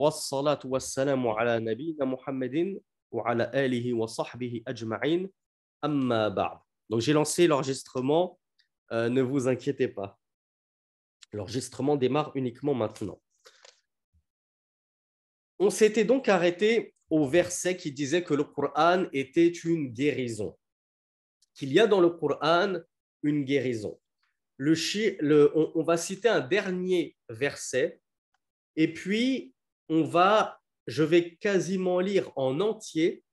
Donc j'ai lancé l'enregistrement, euh, ne vous inquiétez pas. L'enregistrement démarre uniquement maintenant. On s'était donc arrêté au verset qui disait que le Coran était une guérison, qu'il y a dans le Coran une guérison. Le, le on, on va citer un dernier verset et puis on va, je vais quasiment lire en entier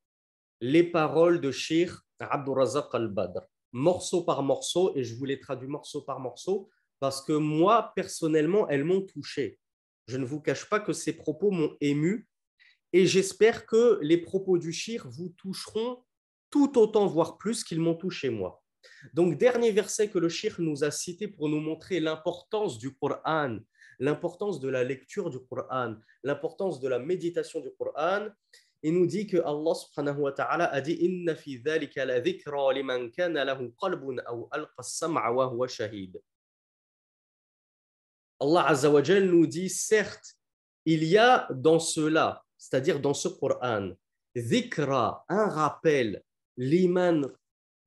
les paroles de Shir Abdurazak al-Badr, morceau par morceau, et je vous les traduis morceau par morceau, parce que moi, personnellement, elles m'ont touché. Je ne vous cache pas que ces propos m'ont ému, et j'espère que les propos du Shir vous toucheront tout autant, voire plus, qu'ils m'ont touché moi. Donc, dernier verset que le Shir nous a cité pour nous montrer l'importance du Coran l'importance de la lecture du Coran, l'importance de la méditation du Coran. Il nous dit que Allah subhanahu wa ta'ala a dit Inna fi dhalika la dhikra liman kana lahu qalbun aw wa shahid. Allah azza wa nous dit certes, il y a dans cela, c'est-à-dire dans ce Coran, dhikra, un rappel, liman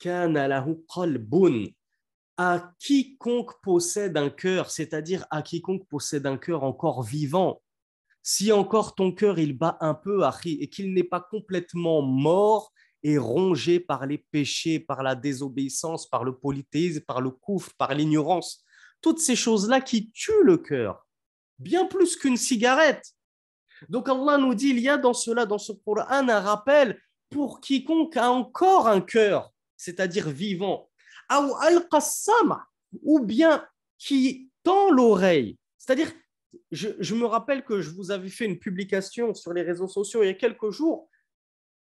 kana lahu qalbun à quiconque possède un cœur, c'est-à-dire à quiconque possède un cœur encore vivant, si encore ton cœur il bat un peu, et qu'il n'est pas complètement mort et rongé par les péchés, par la désobéissance, par le polythéisme, par le couf, par l'ignorance, toutes ces choses-là qui tuent le cœur, bien plus qu'une cigarette. Donc Allah nous dit, il y a dans cela, dans ce Coran, un rappel pour quiconque a encore un cœur, c'est-à-dire vivant, ou bien qui tend l'oreille. C'est-à-dire, je, me rappelle que je vous avais fait une publication sur les réseaux sociaux il y a quelques jours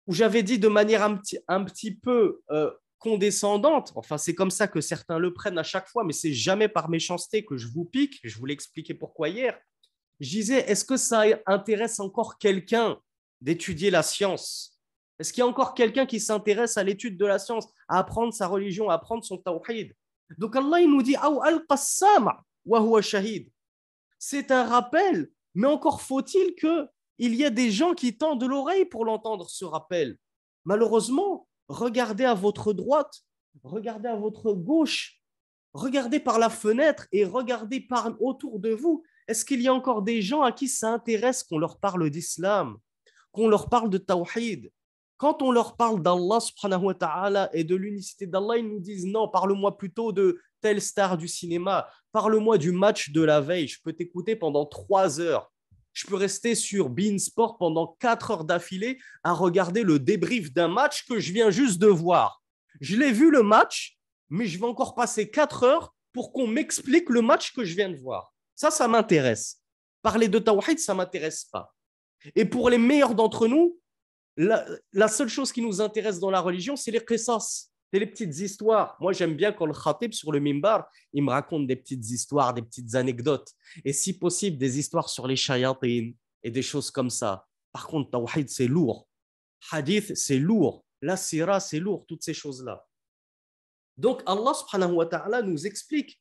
où j'avais dit de manière un petit, un petit peu euh, condescendante, enfin c'est comme ça que certains le prennent à chaque fois, mais c'est jamais par méchanceté que je vous pique, je vous expliqué pourquoi hier, je disais, est-ce que ça intéresse encore quelqu'un d'étudier la science est-ce qu'il y a encore quelqu'un qui s'intéresse à l'étude de la science, à apprendre sa religion, à apprendre son tawhid Donc Allah il nous dit C'est un rappel, mais encore faut-il qu'il y ait des gens qui tendent l'oreille pour l'entendre ce rappel. Malheureusement, regardez à votre droite, regardez à votre gauche, regardez par la fenêtre et regardez par autour de vous. Est-ce qu'il y a encore des gens à qui ça intéresse qu'on leur parle d'islam, qu'on leur parle de tawhid quand on leur parle d'Allah subhanahu wa ta'ala et de l'unicité d'Allah, ils nous disent non, parle-moi plutôt de telle star du cinéma, parle-moi du match de la veille, je peux t'écouter pendant trois heures. Je peux rester sur Sport pendant quatre heures d'affilée à regarder le débrief d'un match que je viens juste de voir. Je l'ai vu le match, mais je vais encore passer quatre heures pour qu'on m'explique le match que je viens de voir. Ça, ça m'intéresse. Parler de Tawhid, ça ne m'intéresse pas. Et pour les meilleurs d'entre nous, la, seule chose qui nous intéresse dans la religion, c'est les qisas, c'est les petites histoires. Moi, j'aime bien quand le khatib sur le mimbar, il me raconte des petites histoires, des petites anecdotes, et si possible, des histoires sur les chayatines et des choses comme ça. Par contre, tawhid, c'est lourd. Hadith, c'est lourd. La sira, c'est lourd, toutes ces choses-là. Donc, Allah nous explique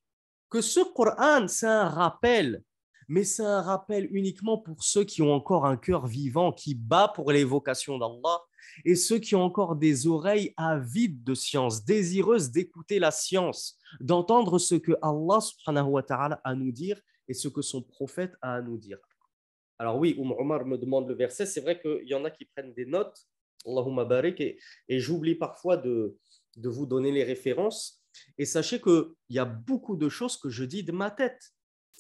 que ce Coran, c'est un rappel mais c'est un rappel uniquement pour ceux qui ont encore un cœur vivant, qui bat pour les vocations d'Allah, et ceux qui ont encore des oreilles avides de science, désireuses d'écouter la science, d'entendre ce que Allah subhanahu a à nous dire et ce que son prophète a à nous dire. Alors oui, Oum Omar me demande le verset, c'est vrai qu'il y en a qui prennent des notes, Allahumma barik, et, j'oublie parfois de vous donner les références. Et sachez qu'il y a beaucoup de choses que je dis de ma tête.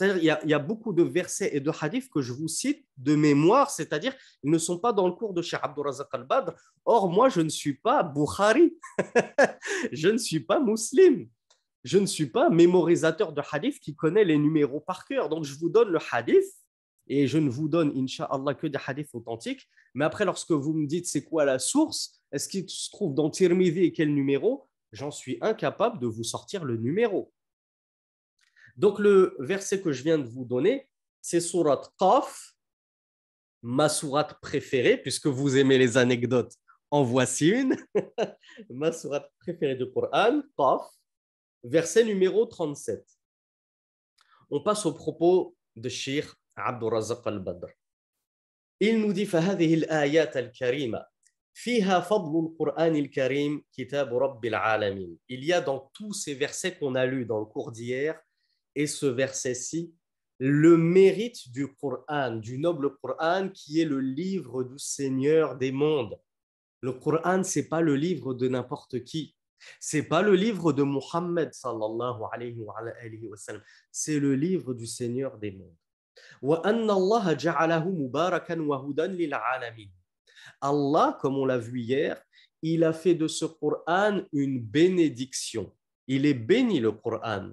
C'est-à-dire, il, y, a, beaucoup de versets et de hadiths que je vous cite de mémoire, c'est-à-dire, ils ne sont pas dans le cours de Cheikh Abdurazak al-Badr. Or, moi, je ne suis pas Bukhari, je ne suis pas musulman, je ne suis pas mémorisateur de hadiths qui connaît les numéros par cœur. Donc, je vous donne le hadith et je ne vous donne, inshaallah que des hadiths authentiques. Mais après, lorsque vous me dites c'est quoi la source, est-ce qu'il se trouve dans Tirmidhi et quel numéro, j'en suis incapable de vous sortir le numéro. Donc le verset que je viens de vous donner, c'est Surat Qaf, ma surat préférée, puisque vous aimez les anecdotes, en voici une. ma surat préférée du Coran, Qaf, verset numéro 37. On passe au propos de Shir Razak al-Badr. Il nous dit Il y a dans tous ces versets qu'on a lus dans le cours d'hier et ce verset-ci le mérite du Coran, du noble Coran qui est le livre du Seigneur des mondes. Le Coran, c'est pas le livre de n'importe qui. C'est pas le livre de Muhammad sallallahu sallam. C'est le livre du Seigneur des mondes. Allah, comme on l'a vu hier, il a fait de ce Coran une bénédiction. Il est béni le Coran.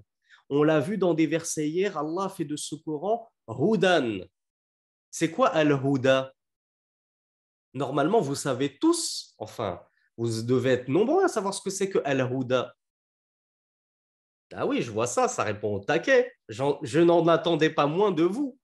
On l'a vu dans des versets hier, Allah fait de ce Coran Houdan. C'est quoi Al-Houda Normalement, vous savez tous, enfin, vous devez être nombreux à savoir ce que c'est que Al-Houda. Ah oui, je vois ça, ça répond au taquet. Je n'en attendais pas moins de vous.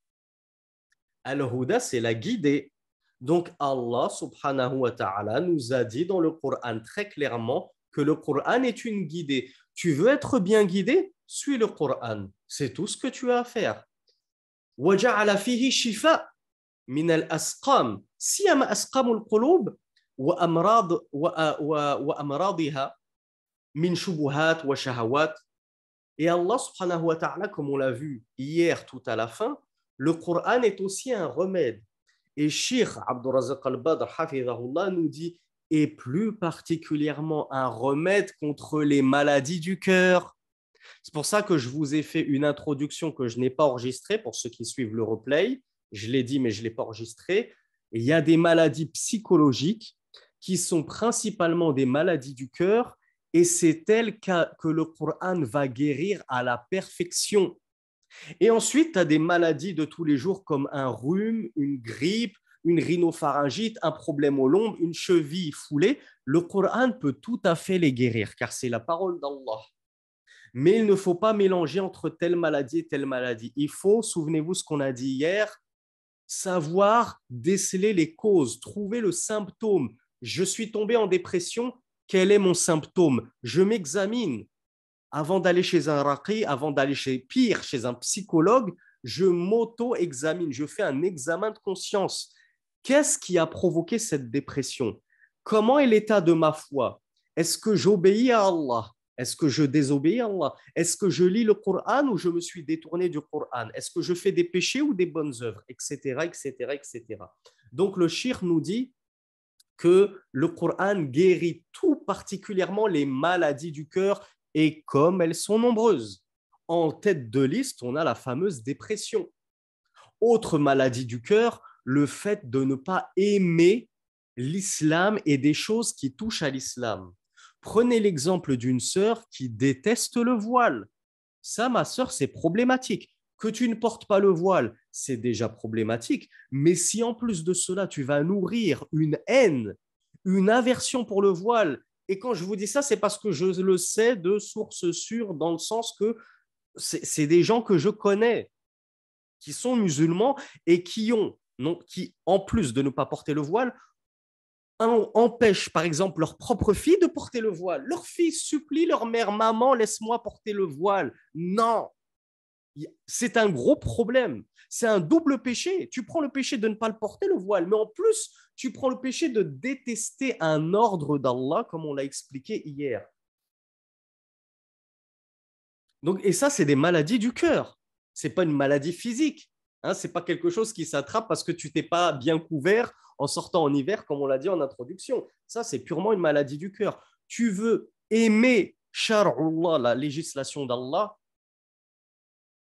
al Al-houda », c'est la guidée. Donc Allah subhanahu wa ta'ala nous a dit dans le Coran très clairement que le Coran est une guidée. Tu veux être bien guidé suis le Coran. C'est tout ce que tu as à faire. وجعل فيه شفاء من الأسقام سيما أسقام القلوب وأمراض وأمراضها من شبهات وشهوات Et Allah subhanahu wa ta'ala, comme on l'a vu hier tout à la fin, le Coran est aussi un remède. Et Sheikh Abdurrazak al-Badr nous dit, est plus particulièrement un remède contre les maladies du cœur, c'est pour ça que je vous ai fait une introduction que je n'ai pas enregistrée pour ceux qui suivent le replay. Je l'ai dit, mais je ne l'ai pas enregistrée. il y a des maladies psychologiques qui sont principalement des maladies du cœur et c'est elles que le Coran va guérir à la perfection. Et ensuite, tu as des maladies de tous les jours comme un rhume, une grippe, une rhinopharyngite, un problème aux lombes, une cheville foulée, le Coran peut tout à fait les guérir, car c'est la parole d'Allah. Mais il ne faut pas mélanger entre telle maladie et telle maladie. Il faut, souvenez-vous ce qu'on a dit hier, savoir déceler les causes, trouver le symptôme. Je suis tombé en dépression, quel est mon symptôme Je m'examine. Avant d'aller chez un raqi, avant d'aller chez pire, chez un psychologue, je m'auto-examine, je fais un examen de conscience. Qu'est-ce qui a provoqué cette dépression Comment est l'état de ma foi Est-ce que j'obéis à Allah est-ce que je désobéis à Allah Est-ce que je lis le Coran ou je me suis détourné du Coran Est-ce que je fais des péchés ou des bonnes œuvres Etc. etc., etc. Donc le shir nous dit que le Coran guérit tout particulièrement les maladies du cœur et comme elles sont nombreuses. En tête de liste, on a la fameuse dépression. Autre maladie du cœur, le fait de ne pas aimer l'islam et des choses qui touchent à l'islam. Prenez l'exemple d'une sœur qui déteste le voile. Ça, ma sœur, c'est problématique. Que tu ne portes pas le voile, c'est déjà problématique. Mais si en plus de cela, tu vas nourrir une haine, une aversion pour le voile, et quand je vous dis ça, c'est parce que je le sais de source sûre, dans le sens que c'est des gens que je connais, qui sont musulmans et qui ont, qui en plus de ne pas porter le voile, empêchent par exemple leur propre fille de porter le voile. Leur fille supplie leur mère, maman, laisse-moi porter le voile. Non, c'est un gros problème. C'est un double péché. Tu prends le péché de ne pas le porter, le voile, mais en plus, tu prends le péché de détester un ordre d'Allah, comme on l'a expliqué hier. Donc, et ça, c'est des maladies du cœur. c'est n'est pas une maladie physique. Hein. ce n'est pas quelque chose qui s'attrape parce que tu t'es pas bien couvert en sortant en hiver, comme on l'a dit en introduction. Ça, c'est purement une maladie du cœur. Tu veux aimer sharullah la législation d'Allah,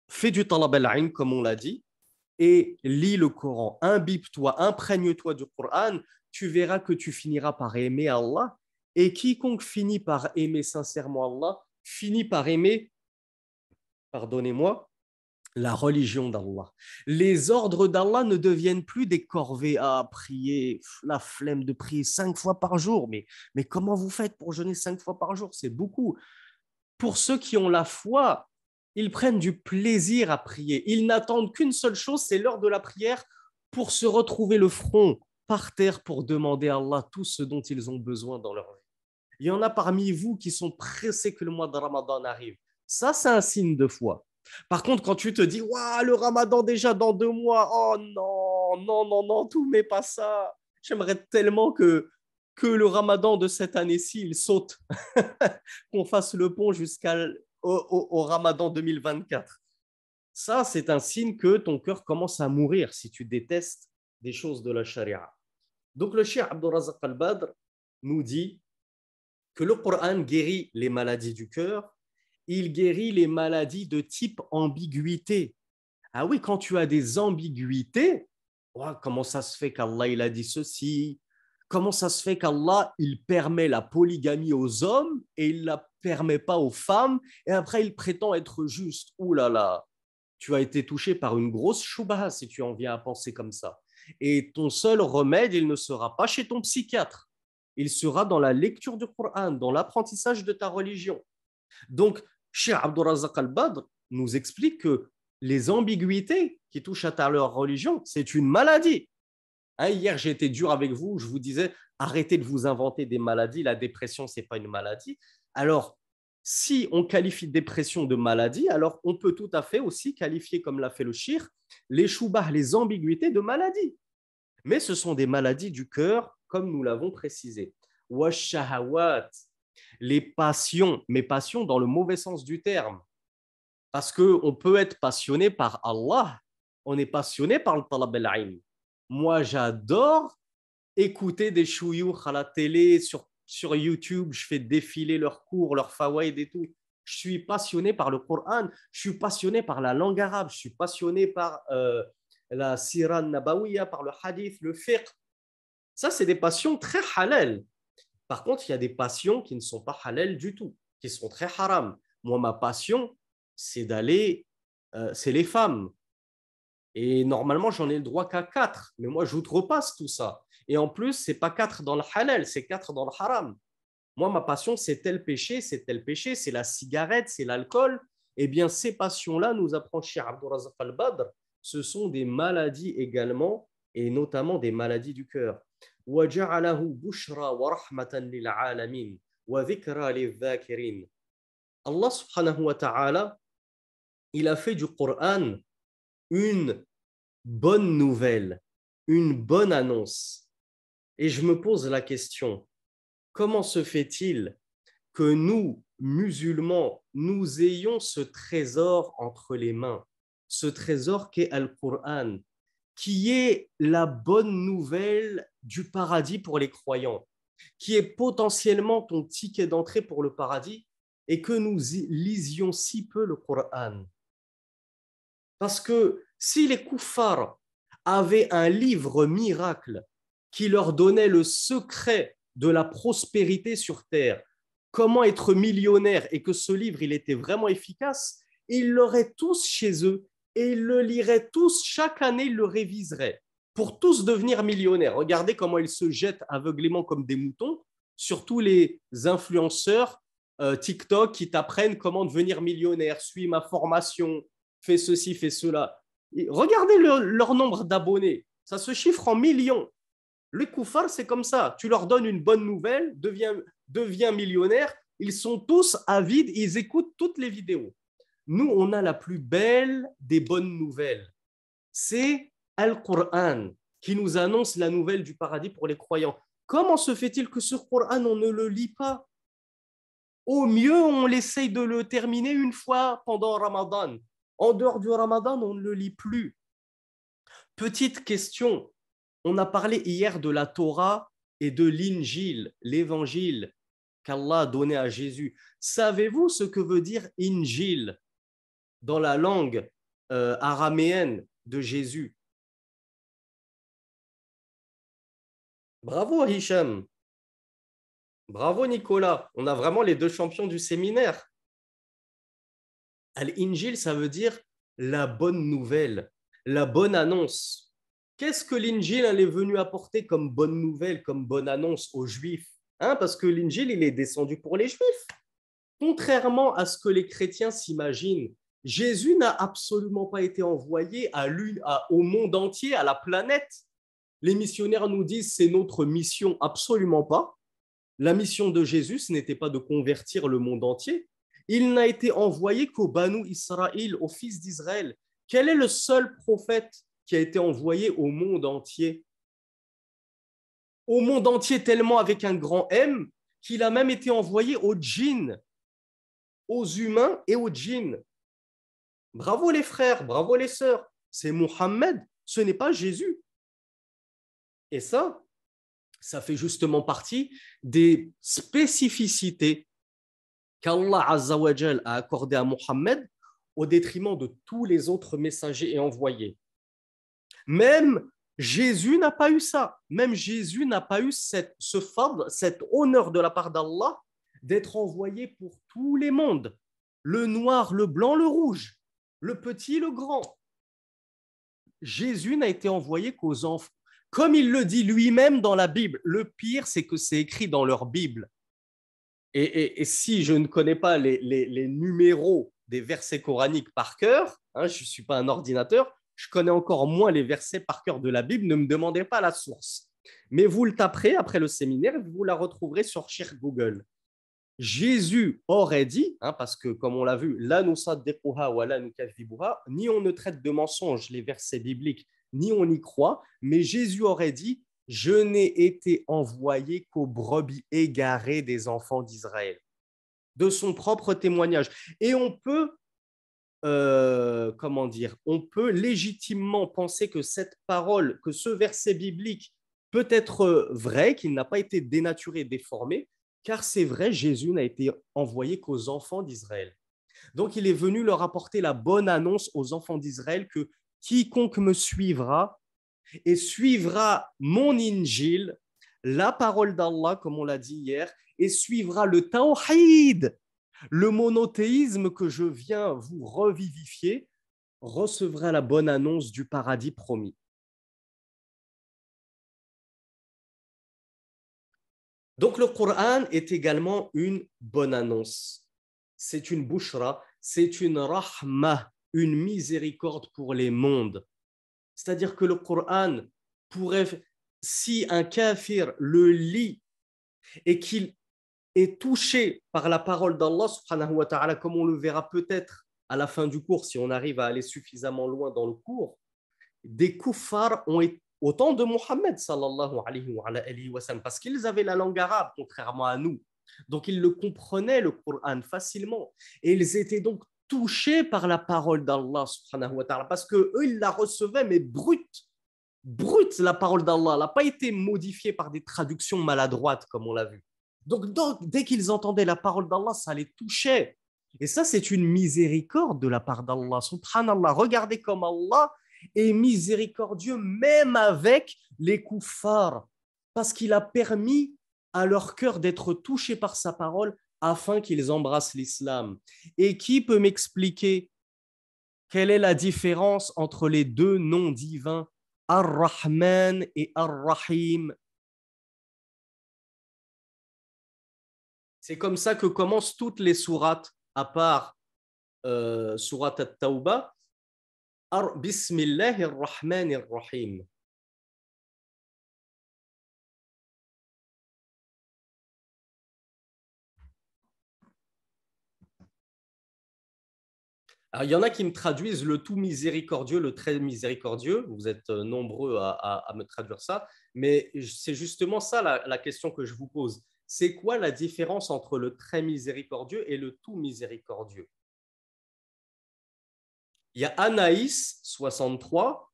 fais du talab al comme on l'a dit, et lis le Coran, imbibe-toi, imprègne-toi du Coran, tu verras que tu finiras par aimer Allah. Et quiconque finit par aimer sincèrement Allah, finit par aimer, pardonnez-moi, la religion d'Allah. Les ordres d'Allah ne deviennent plus des corvées à prier, la flemme de prier cinq fois par jour. Mais, mais comment vous faites pour jeûner cinq fois par jour C'est beaucoup. Pour ceux qui ont la foi, ils prennent du plaisir à prier. Ils n'attendent qu'une seule chose, c'est l'heure de la prière pour se retrouver le front par terre pour demander à Allah tout ce dont ils ont besoin dans leur vie. Il y en a parmi vous qui sont pressés que le mois de Ramadan arrive. Ça, c'est un signe de foi. Par contre, quand tu te dis, le ramadan déjà dans deux mois, oh non, non, non, non, tout, mais pas ça. J'aimerais tellement que, que le ramadan de cette année-ci, il saute, qu'on fasse le pont jusqu'au au, ramadan 2024. Ça, c'est un signe que ton cœur commence à mourir si tu détestes des choses de la charia. Donc le cheikh Abdurrazak al-Badr nous dit que le Coran guérit les maladies du cœur, il guérit les maladies de type ambiguïté. Ah oui, quand tu as des ambiguïtés, comment ça se fait qu'Allah il a dit ceci Comment ça se fait qu'Allah il permet la polygamie aux hommes et il la permet pas aux femmes et après il prétend être juste Ouh là là, tu as été touché par une grosse chouba si tu en viens à penser comme ça. Et ton seul remède, il ne sera pas chez ton psychiatre. Il sera dans la lecture du Coran, dans l'apprentissage de ta religion. Donc, Cheikh Abdurazak al-Badr nous explique que les ambiguïtés qui touchent à leur religion, c'est une maladie. Hein, hier, j'ai été dur avec vous, je vous disais, arrêtez de vous inventer des maladies, la dépression, ce n'est pas une maladie. Alors, si on qualifie dépression de maladie, alors on peut tout à fait aussi qualifier, comme l'a fait le shir, les Shubah, les ambiguïtés de maladie. Mais ce sont des maladies du cœur, comme nous l'avons précisé. Washahawat, les passions, mais passions dans le mauvais sens du terme. Parce qu'on peut être passionné par Allah, on est passionné par le talab al Moi, j'adore écouter des chouyours à la télé, sur, YouTube, je fais défiler leurs cours, leurs fawaïd et tout. Je suis passionné par le Coran, je suis passionné par la langue arabe, je suis passionné par euh, la siran nabawiya, par le hadith, le fiqh. Ça, c'est des passions très halal. Par contre, il y a des passions qui ne sont pas halal du tout, qui sont très haram. Moi, ma passion, c'est d'aller, euh, c'est les femmes. Et normalement, j'en ai le droit qu'à quatre, mais moi, je j'outrepasse tout ça. Et en plus, c'est pas quatre dans le halal, c'est quatre dans le haram. Moi, ma passion, c'est tel péché, c'est tel péché, c'est la cigarette, c'est l'alcool. Eh bien, ces passions-là, nous apprend chez Abdurazak al-Badr, ce sont des maladies également, et notamment des maladies du cœur. Allah subhanahu wa ta'ala, il a fait du Coran une bonne nouvelle, une bonne annonce. Et je me pose la question, comment se fait-il que nous, musulmans, nous ayons ce trésor entre les mains, ce trésor qu'est Al-Qur'an, qui est la bonne nouvelle du paradis pour les croyants, qui est potentiellement ton ticket d'entrée pour le paradis, et que nous lisions si peu le Coran. Parce que si les koufars avaient un livre miracle qui leur donnait le secret de la prospérité sur terre, comment être millionnaire, et que ce livre, il était vraiment efficace, ils l'auraient tous chez eux et ils le liraient tous, chaque année ils le réviseraient, pour tous devenir millionnaires. Regardez comment ils se jettent aveuglément comme des moutons, surtout les influenceurs euh, TikTok qui t'apprennent comment devenir millionnaire, suis ma formation, fais ceci, fais cela. regardez leur nombre d'abonnés, ça se chiffre en millions. Le koufars, c'est comme ça. Tu leur donnes une bonne nouvelle, deviens millionnaire, ils sont tous avides, ils écoutent toutes les vidéos nous, on a la plus belle des bonnes nouvelles. C'est Al-Qur'an qui nous annonce la nouvelle du paradis pour les croyants. Comment se fait-il que ce Qur'an, on ne le lit pas Au mieux, on essaye de le terminer une fois pendant Ramadan. En dehors du Ramadan, on ne le lit plus. Petite question. On a parlé hier de la Torah et de l'Injil, l'évangile qu'Allah a donné à Jésus. Savez-vous ce que veut dire Injil dans la langue euh, araméenne de Jésus. Bravo Hicham. Bravo Nicolas. On a vraiment les deux champions du séminaire. Al-Injil, ça veut dire la bonne nouvelle, la bonne annonce. Qu'est-ce que l'Injil est venu apporter comme bonne nouvelle, comme bonne annonce aux Juifs hein? Parce que l'Injil, il est descendu pour les Juifs. Contrairement à ce que les chrétiens s'imaginent, Jésus n'a absolument pas été envoyé à au monde entier, à la planète. Les missionnaires nous disent c'est notre mission, absolument pas. La mission de Jésus, ce n'était pas de convertir le monde entier. Il n'a été envoyé qu'au Banu Israël, au fils d'Israël. Quel est le seul prophète qui a été envoyé au monde entier Au monde entier tellement avec un grand M qu'il a même été envoyé aux djinns, aux humains et aux djinns. Bravo les frères, bravo les sœurs. C'est Mohammed, ce n'est pas Jésus. Et ça, ça fait justement partie des spécificités qu'Allah Azzawajal a accordées à Mohammed au détriment de tous les autres messagers et envoyés. Même Jésus n'a pas eu ça. Même Jésus n'a pas eu ce cet honneur de la part d'Allah d'être envoyé pour tous les mondes. Le noir, le blanc, le rouge le petit, le grand. Jésus n'a été envoyé qu'aux enfants. Comme il le dit lui-même dans la Bible, le pire, c'est que c'est écrit dans leur Bible. Et, si je ne connais pas les, numéros des versets coraniques par cœur, hein, je ne suis pas un ordinateur, je connais encore moins les versets par cœur de la Bible, ne me demandez pas la source. Mais vous le taperez après le séminaire, vous la retrouverez sur Cher Google. Jésus aurait dit, hein, parce que comme on l'a vu, ni on ne traite de mensonges les versets bibliques, ni on y croit, mais Jésus aurait dit, je n'ai été envoyé qu'aux brebis égarées des enfants d'Israël, de son propre témoignage. Et on peut, euh, comment dire, on peut légitimement penser que cette parole, que ce verset biblique peut être vrai, qu'il n'a pas été dénaturé, déformé, car c'est vrai, Jésus n'a été envoyé qu'aux enfants d'Israël. Donc il est venu leur apporter la bonne annonce aux enfants d'Israël que quiconque me suivra et suivra mon Injil, la parole d'Allah, comme on l'a dit hier, et suivra le Tawhid, le monothéisme que je viens vous revivifier, recevra la bonne annonce du paradis promis. Donc le Coran est également une bonne annonce. C'est une bouchra, c'est une rahma, une miséricorde pour les mondes. C'est-à-dire que le Coran pourrait, si un kafir le lit et qu'il est touché par la parole d'Allah, subhanahu wa ta'ala, comme on le verra peut-être à la fin du cours, si on arrive à aller suffisamment loin dans le cours, des koufars ont été Autant de Mohammed, parce qu'ils avaient la langue arabe, contrairement à nous. Donc, ils le comprenaient, le Coran, facilement. Et ils étaient donc touchés par la parole d'Allah, subhanahu wa ta'ala, parce qu'eux, ils la recevaient, mais brute. Brute, la parole d'Allah. Elle n'a pas été modifiée par des traductions maladroites, comme on l'a vu. Donc, donc dès qu'ils entendaient la parole d'Allah, ça les touchait. Et ça, c'est une miséricorde de la part d'Allah. Subhanallah, regardez comme Allah et miséricordieux même avec les koufars, parce qu'il a permis à leur cœur d'être touché par sa parole afin qu'ils embrassent l'islam. Et qui peut m'expliquer quelle est la différence entre les deux noms divins, Ar-Rahman et Ar-Rahim C'est comme ça que commencent toutes les sourates, à part euh, Sourate at Bismillahir Rahim. il y en a qui me traduisent le tout miséricordieux, le très miséricordieux. Vous êtes euh, nombreux à, me traduire ça. Mais c'est justement ça la, question que je vous pose. C'est quoi la différence entre le très miséricordieux et le tout miséricordieux il y a Anaïs, 63,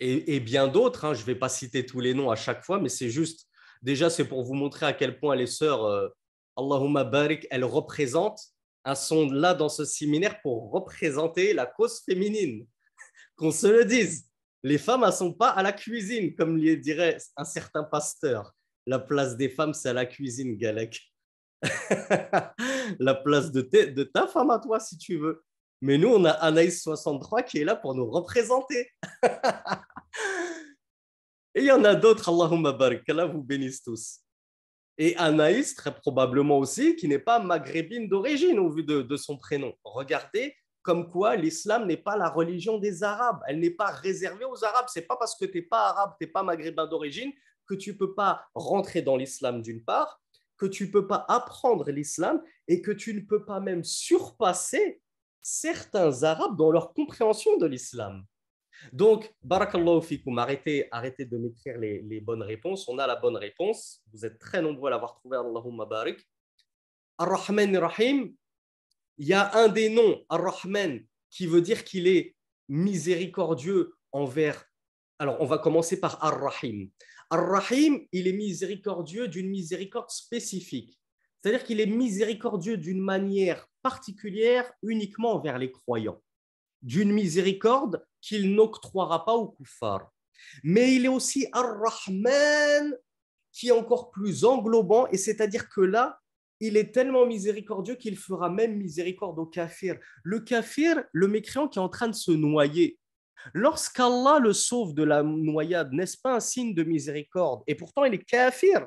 et, bien d'autres. Hein, je ne vais pas citer tous les noms à chaque fois, mais c'est juste, déjà, c'est pour vous montrer à quel point les sœurs, euh, barik, elles représentent. un sont là dans ce séminaire pour représenter la cause féminine. Qu'on se le dise, les femmes, elles ne sont pas à la cuisine, comme dirait un certain pasteur. La place des femmes, c'est à la cuisine, Galek. la place de, ta femme à toi, si tu veux. Mais nous, on a Anaïs63 qui est là pour nous représenter. Et il y en a d'autres, Allahumma vous bénisse tous. Et Anaïs, très probablement aussi, qui n'est pas maghrébine d'origine au vu de, son prénom. Regardez comme quoi l'islam n'est pas la religion des Arabes. Elle n'est pas réservée aux Arabes. n'est pas parce que tu n'es pas arabe, tu n'es pas maghrébin d'origine que tu ne peux pas rentrer dans l'islam d'une part que tu ne peux pas apprendre l'islam et que tu ne peux pas même surpasser certains Arabes dans leur compréhension de l'islam. Donc, barakallahu fikum, arrêtez, arrêtez de m'écrire les, bonnes réponses. On a la bonne réponse. Vous êtes très nombreux à l'avoir trouvée, Allahumma barik. Ar-Rahman Rahim, il y a un des noms, Ar-Rahman, qui veut dire qu'il est miséricordieux envers. Alors, on va commencer par Ar-Rahim. Ar-Rahim, il est miséricordieux d'une miséricorde spécifique. C'est-à-dire qu'il est miséricordieux d'une manière particulière uniquement envers les croyants, d'une miséricorde qu'il n'octroiera pas aux kuffar. Mais il est aussi Ar-Rahman qui est encore plus englobant, et c'est-à-dire que là, il est tellement miséricordieux qu'il fera même miséricorde au kafir. Le kafir, le mécréant qui est en train de se noyer, Lorsqu'Allah le sauve de la noyade, n'est-ce pas un signe de miséricorde Et pourtant, il est kafir.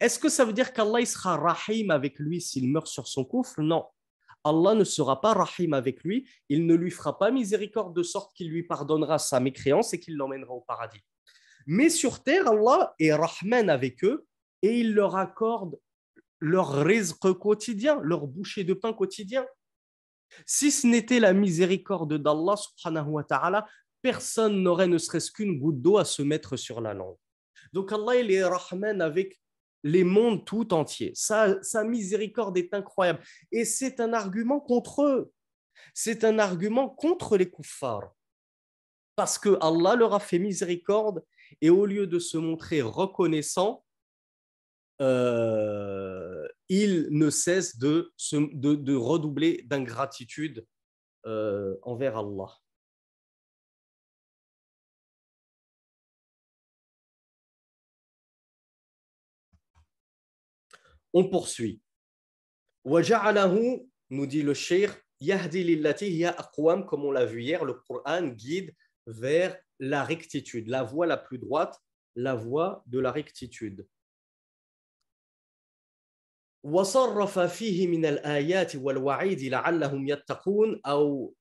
Est-ce que ça veut dire qu'Allah sera rahim avec lui s'il meurt sur son coufre Non. Allah ne sera pas rahim avec lui, il ne lui fera pas miséricorde de sorte qu'il lui pardonnera sa mécréance et qu'il l'emmènera au paradis. Mais sur terre, Allah est rahman avec eux et il leur accorde leur rizq quotidien, leur bouchée de pain quotidien. Si ce n'était la miséricorde d'Allah subhanahu wa ta'ala, personne n'aurait ne serait-ce qu'une goutte d'eau à se mettre sur la langue. Donc Allah, il est Rahman avec les mondes tout entiers. Sa, sa miséricorde est incroyable. Et c'est un argument contre eux. C'est un argument contre les kuffars. Parce que Allah leur a fait miséricorde et au lieu de se montrer reconnaissant, euh, il ne cesse de, redoubler d'ingratitude euh, envers Allah. On poursuit. وَجَعَلَهُ nous dit le shaykh, « Yahdi lillati hiya comme on l'a vu hier, le Qur'an guide vers la rectitude, la voie la plus droite, la voie de la rectitude. وصرف فيه من والوعيد لعلهم يتقون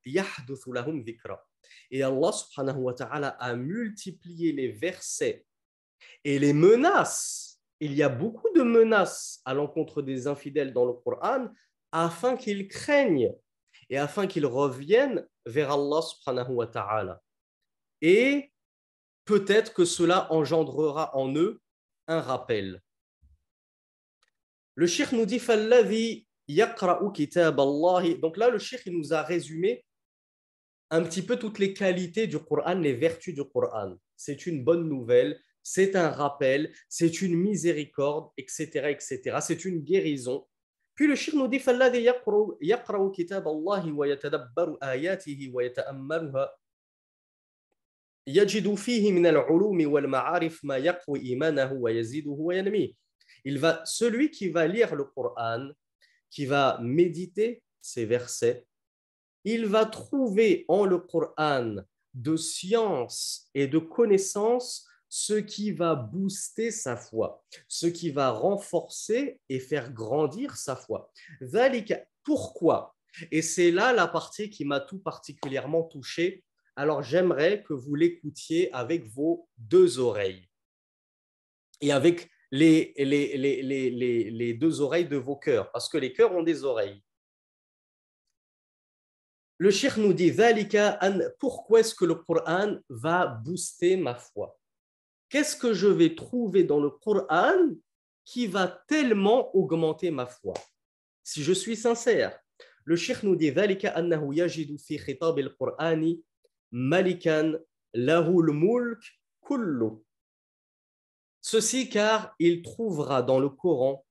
يحدث لهم ذكرى Et Allah subhanahu wa a multiplié les versets et les menaces. Il y a beaucoup de menaces à l'encontre des infidèles dans le Coran afin qu'ils craignent et afin qu'ils reviennent vers Allah subhanahu wa Et peut-être que cela engendrera en eux un rappel. Le Sheikh nous dit Fallavi yaqra'u kitab Allahi » Donc là, le Sheikh nous a résumé un petit peu toutes les qualités du Coran, les vertus du Coran. C'est une bonne nouvelle, c'est un rappel, c'est une miséricorde, etc. etc. C'est une guérison. Puis le Sheikh nous dit Fallavi yaqra'u kitab Allahi wa yatadabbaru ayatihi wa yata'ammaruha. يجد فيه من العلوم والمعارف ما يقوي إيمانه ويزيده وينميه il va, celui qui va lire le Coran, qui va méditer ces versets, il va trouver en le Coran de science et de connaissance ce qui va booster sa foi, ce qui va renforcer et faire grandir sa foi. Pourquoi Et c'est là la partie qui m'a tout particulièrement touché. Alors j'aimerais que vous l'écoutiez avec vos deux oreilles et avec les, deux oreilles de vos cœurs, parce que les cœurs ont des oreilles. Le Cheikh nous dit, pourquoi est-ce que le Coran va booster ma foi Qu'est-ce que je vais trouver dans le Coran qui va tellement augmenter ma foi Si je suis sincère, le Cheikh nous dit, Malikan lahul mulk kullu. Ceci car il trouvera dans le Coran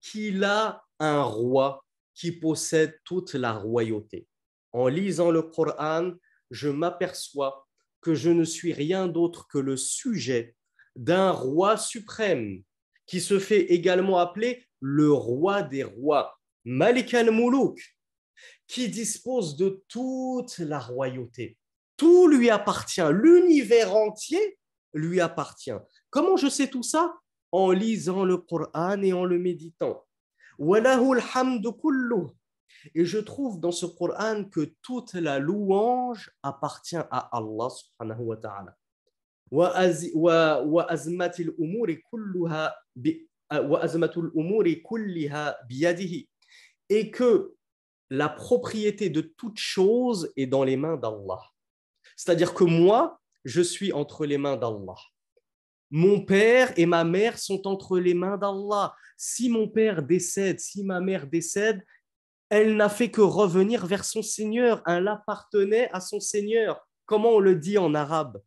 qu'il a un roi qui possède toute la royauté. En lisant le Coran, je m'aperçois que je ne suis rien d'autre que le sujet d'un roi suprême qui se fait également appeler le roi des rois, Malik al-Muluk, qui dispose de toute la royauté. Tout lui appartient, l'univers entier lui appartient. Comment je sais tout ça En lisant le Coran et en le méditant. Et je trouve dans ce Coran que toute la louange appartient à Allah subhanahu wa ta'ala. Et que la propriété de toute chose est dans les mains d'Allah. C'est-à-dire que moi, je suis entre les mains d'Allah. Mon père et ma mère sont entre les mains d'Allah. Si mon père décède, si ma mère décède, elle n'a fait que revenir vers son Seigneur. Elle appartenait à son Seigneur. Comment on le dit en arabe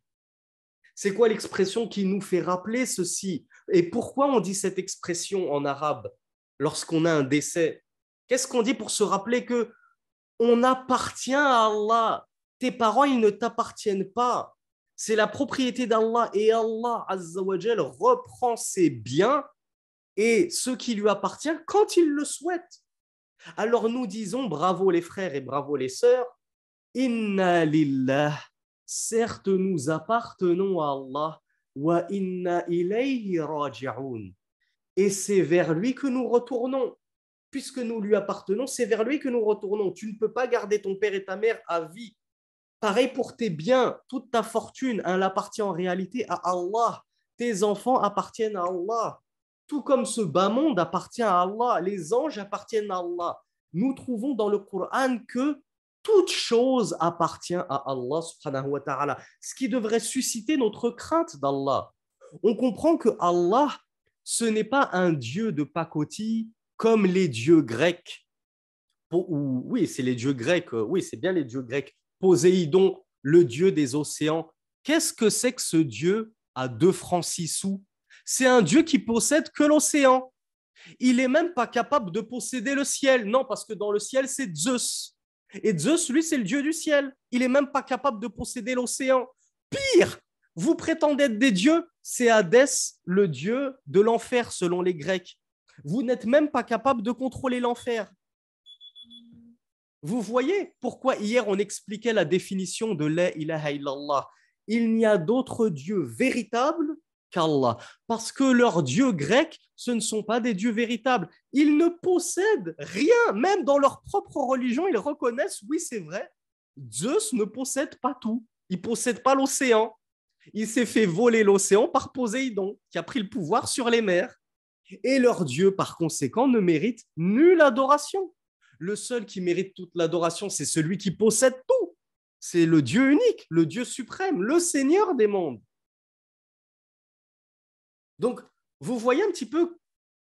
C'est quoi l'expression qui nous fait rappeler ceci Et pourquoi on dit cette expression en arabe lorsqu'on a un décès Qu'est-ce qu'on dit pour se rappeler que on appartient à Allah Tes parents, ils ne t'appartiennent pas c'est la propriété d'Allah et Allah Azzawajal reprend ses biens et ce qui lui appartient quand il le souhaite. Alors nous disons bravo les frères et bravo les sœurs, inna lillah, certes nous appartenons à Allah, wa inna ilayhi raji'un. Et c'est vers lui que nous retournons. Puisque nous lui appartenons, c'est vers lui que nous retournons. Tu ne peux pas garder ton père et ta mère à vie Pareil pour tes biens, toute ta fortune, elle hein, appartient en réalité à Allah. Tes enfants appartiennent à Allah. Tout comme ce bas monde appartient à Allah, les anges appartiennent à Allah. Nous trouvons dans le Coran que toute chose appartient à Allah ce qui devrait susciter notre crainte d'Allah. On comprend que Allah, ce n'est pas un dieu de pacotille comme les dieux grecs. oui, c'est les dieux grecs, euh, oui, c'est bien les dieux grecs Poséidon, le dieu des océans. Qu'est-ce que c'est que ce dieu à deux francs six sous C'est un dieu qui possède que l'océan. Il n'est même pas capable de posséder le ciel. Non, parce que dans le ciel, c'est Zeus. Et Zeus, lui, c'est le dieu du ciel. Il n'est même pas capable de posséder l'océan. Pire, vous prétendez être des dieux, c'est Hadès, le dieu de l'enfer, selon les Grecs. Vous n'êtes même pas capable de contrôler l'enfer. Vous voyez pourquoi hier on expliquait la définition de la ilaha Il n'y a d'autre Dieu véritable qu'Allah, parce que leurs dieux grecs, ce ne sont pas des dieux véritables. Ils ne possèdent rien, même dans leur propre religion, ils reconnaissent, oui c'est vrai, Zeus ne possède pas tout, il ne possède pas l'océan. Il s'est fait voler l'océan par Poséidon, qui a pris le pouvoir sur les mers. Et leur Dieu, par conséquent, ne mérite nulle adoration le seul qui mérite toute l'adoration, c'est celui qui possède tout. C'est le Dieu unique, le Dieu suprême, le Seigneur des mondes. Donc, vous voyez un petit peu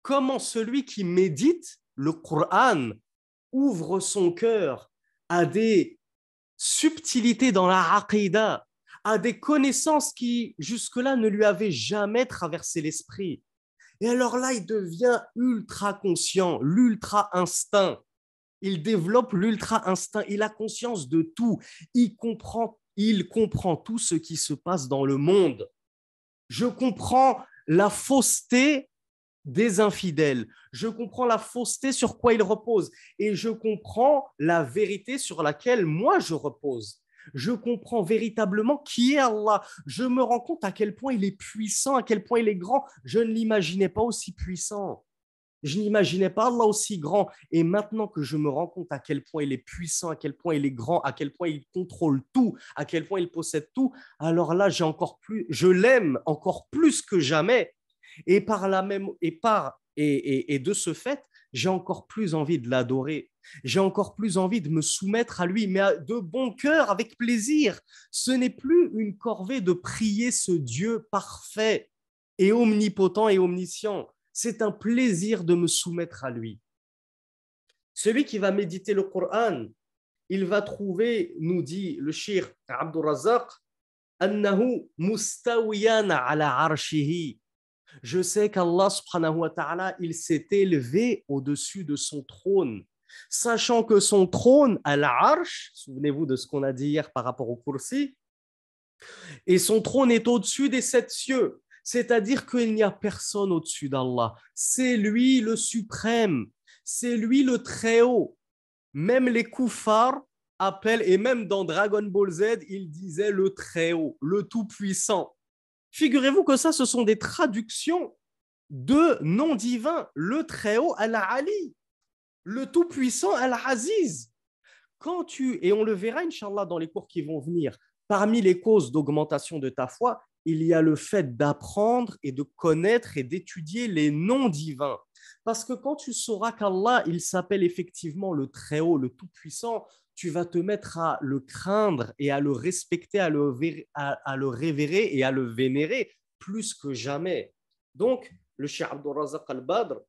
comment celui qui médite le Coran ouvre son cœur à des subtilités dans la Aqida, à des connaissances qui jusque-là ne lui avaient jamais traversé l'esprit. Et alors là, il devient ultra conscient, l'ultra instinct. Il développe l'ultra-instinct, il a conscience de tout, il comprend, il comprend tout ce qui se passe dans le monde. Je comprends la fausseté des infidèles. Je comprends la fausseté sur quoi ils reposent et je comprends la vérité sur laquelle moi je repose. Je comprends véritablement qui est Allah. Je me rends compte à quel point il est puissant, à quel point il est grand. Je ne l'imaginais pas aussi puissant. Je n'imaginais pas Allah aussi grand. Et maintenant que je me rends compte à quel point il est puissant, à quel point il est grand, à quel point il contrôle tout, à quel point il possède tout, alors là, j'ai encore plus, je l'aime encore plus que jamais. Et par la même, et par, et, et, et de ce fait, j'ai encore plus envie de l'adorer. J'ai encore plus envie de me soumettre à lui, mais de bon cœur, avec plaisir. Ce n'est plus une corvée de prier ce Dieu parfait et omnipotent et omniscient c'est un plaisir de me soumettre à lui. Celui qui va méditer le Coran, il va trouver, nous dit le shir Abdul Razak, je sais qu'Allah subhanahu wa ta'ala, il s'est élevé au-dessus de son trône, sachant que son trône à arsh souvenez-vous de ce qu'on a dit hier par rapport au kursi, et son trône est au-dessus des sept cieux c'est-à-dire qu'il n'y a personne au-dessus d'Allah. C'est lui le suprême, c'est lui le très haut. Même les koufars appellent, et même dans Dragon Ball Z, ils disaient le très haut, le tout-puissant. Figurez-vous que ça, ce sont des traductions de noms divins, le très haut Al-Ali, le tout-puissant Al-Aziz. Quand tu, et on le verra, Inch'Allah, dans les cours qui vont venir, parmi les causes d'augmentation de ta foi, il y a le fait d'apprendre et de connaître et d'étudier les noms divins. Parce que quand tu sauras qu'Allah, il s'appelle effectivement le Très-Haut, le Tout-Puissant, tu vas te mettre à le craindre et à le respecter, à le, révérer et à le vénérer plus que jamais. Donc, le Cheikh Abdul Razak al-Badr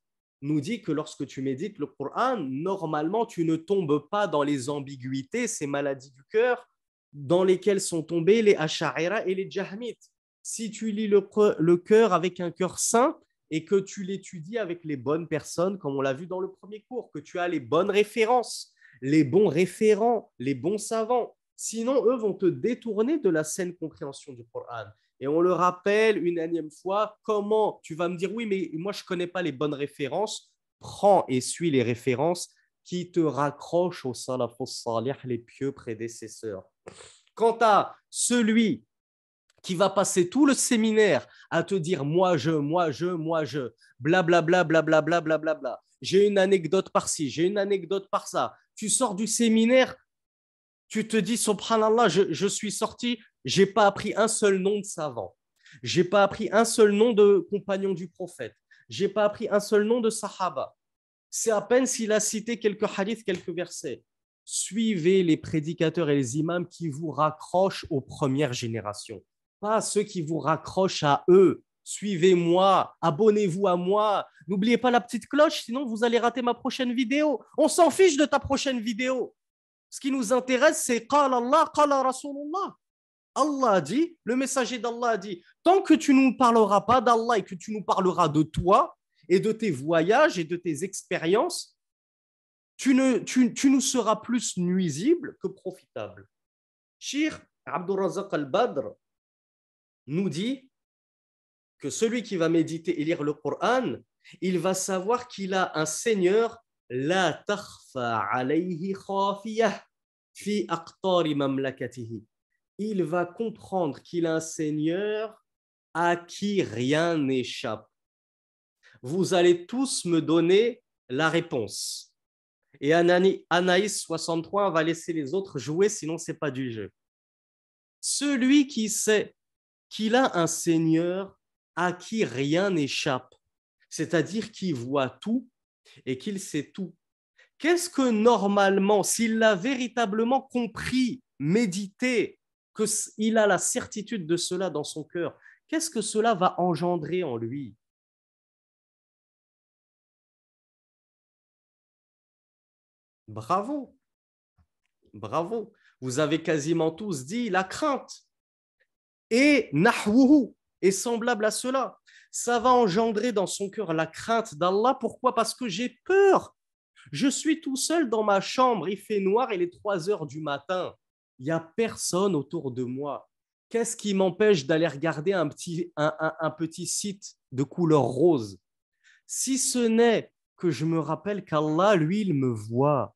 nous dit que lorsque tu médites le Coran, normalement, tu ne tombes pas dans les ambiguïtés, ces maladies du cœur dans lesquelles sont tombés les Asha'ira et les Jahmites. Si tu lis le, cœur avec un cœur sain et que tu l'étudies avec les bonnes personnes, comme on l'a vu dans le premier cours, que tu as les bonnes références, les bons référents, les bons savants. Sinon, eux vont te détourner de la saine compréhension du Coran. Et on le rappelle une énième fois, comment tu vas me dire, oui, mais moi, je ne connais pas les bonnes références. Prends et suis les références qui te raccrochent au salaf salih, les pieux prédécesseurs. Quant à celui qui va passer tout le séminaire à te dire moi je, moi je, moi je, blablabla, blablabla, blablabla. j'ai une anecdote par-ci, j'ai une anecdote par ça. Tu sors du séminaire, tu te dis, subhanallah, je, je suis sorti, j'ai pas appris un seul nom de savant, j'ai pas appris un seul nom de compagnon du prophète, j'ai pas appris un seul nom de sahaba. C'est à peine s'il a cité quelques hadiths, quelques versets. Suivez les prédicateurs et les imams qui vous raccrochent aux premières générations pas ceux qui vous raccrochent à eux. Suivez-moi, abonnez-vous à moi. N'oubliez pas la petite cloche, sinon vous allez rater ma prochaine vidéo. On s'en fiche de ta prochaine vidéo. Ce qui nous intéresse, c'est Qala Allah, Qala Rasulullah. Allah dit, le messager d'Allah dit, tant que tu ne nous parleras pas d'Allah et que tu nous parleras de toi et de tes voyages et de tes expériences, tu, ne, nous seras plus nuisible que profitable. Shir al-Badr, nous dit que celui qui va méditer et lire le Coran, il va savoir qu'il a un Seigneur, la alayhi fi mamlakatihi. Il va comprendre qu'il a un Seigneur à qui rien n'échappe. Vous allez tous me donner la réponse. Et Anaïs 63 va laisser les autres jouer, sinon c'est pas du jeu. Celui qui sait qu'il a un Seigneur à qui rien n'échappe, c'est-à-dire qu'il voit tout et qu'il sait tout. Qu'est-ce que normalement, s'il l'a véritablement compris, médité, qu'il a la certitude de cela dans son cœur, qu'est-ce que cela va engendrer en lui Bravo, bravo. Vous avez quasiment tous dit la crainte. Et nahwuhu est semblable à cela. Ça va engendrer dans son cœur la crainte d'Allah. Pourquoi Parce que j'ai peur. Je suis tout seul dans ma chambre, il fait noir, et il est 3 heures du matin. Il n'y a personne autour de moi. Qu'est-ce qui m'empêche d'aller regarder un petit, un petit site de couleur rose Si ce n'est que je me rappelle qu'Allah, lui, il me voit.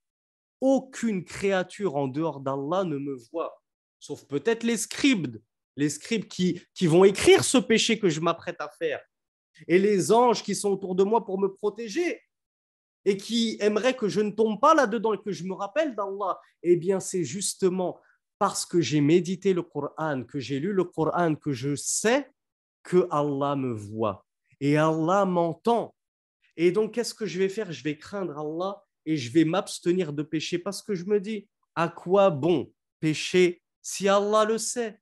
Aucune créature en dehors d'Allah ne me voit, sauf peut-être les scribes les scribes qui, vont écrire ce péché que je m'apprête à faire, et les anges qui sont autour de moi pour me protéger, et qui aimeraient que je ne tombe pas là-dedans et que je me rappelle d'Allah, eh bien c'est justement parce que j'ai médité le Coran, que j'ai lu le Coran, que je sais que Allah me voit et Allah m'entend. Et donc qu'est-ce que je vais faire Je vais craindre Allah et je vais m'abstenir de pécher parce que je me dis, à quoi bon pécher si Allah le sait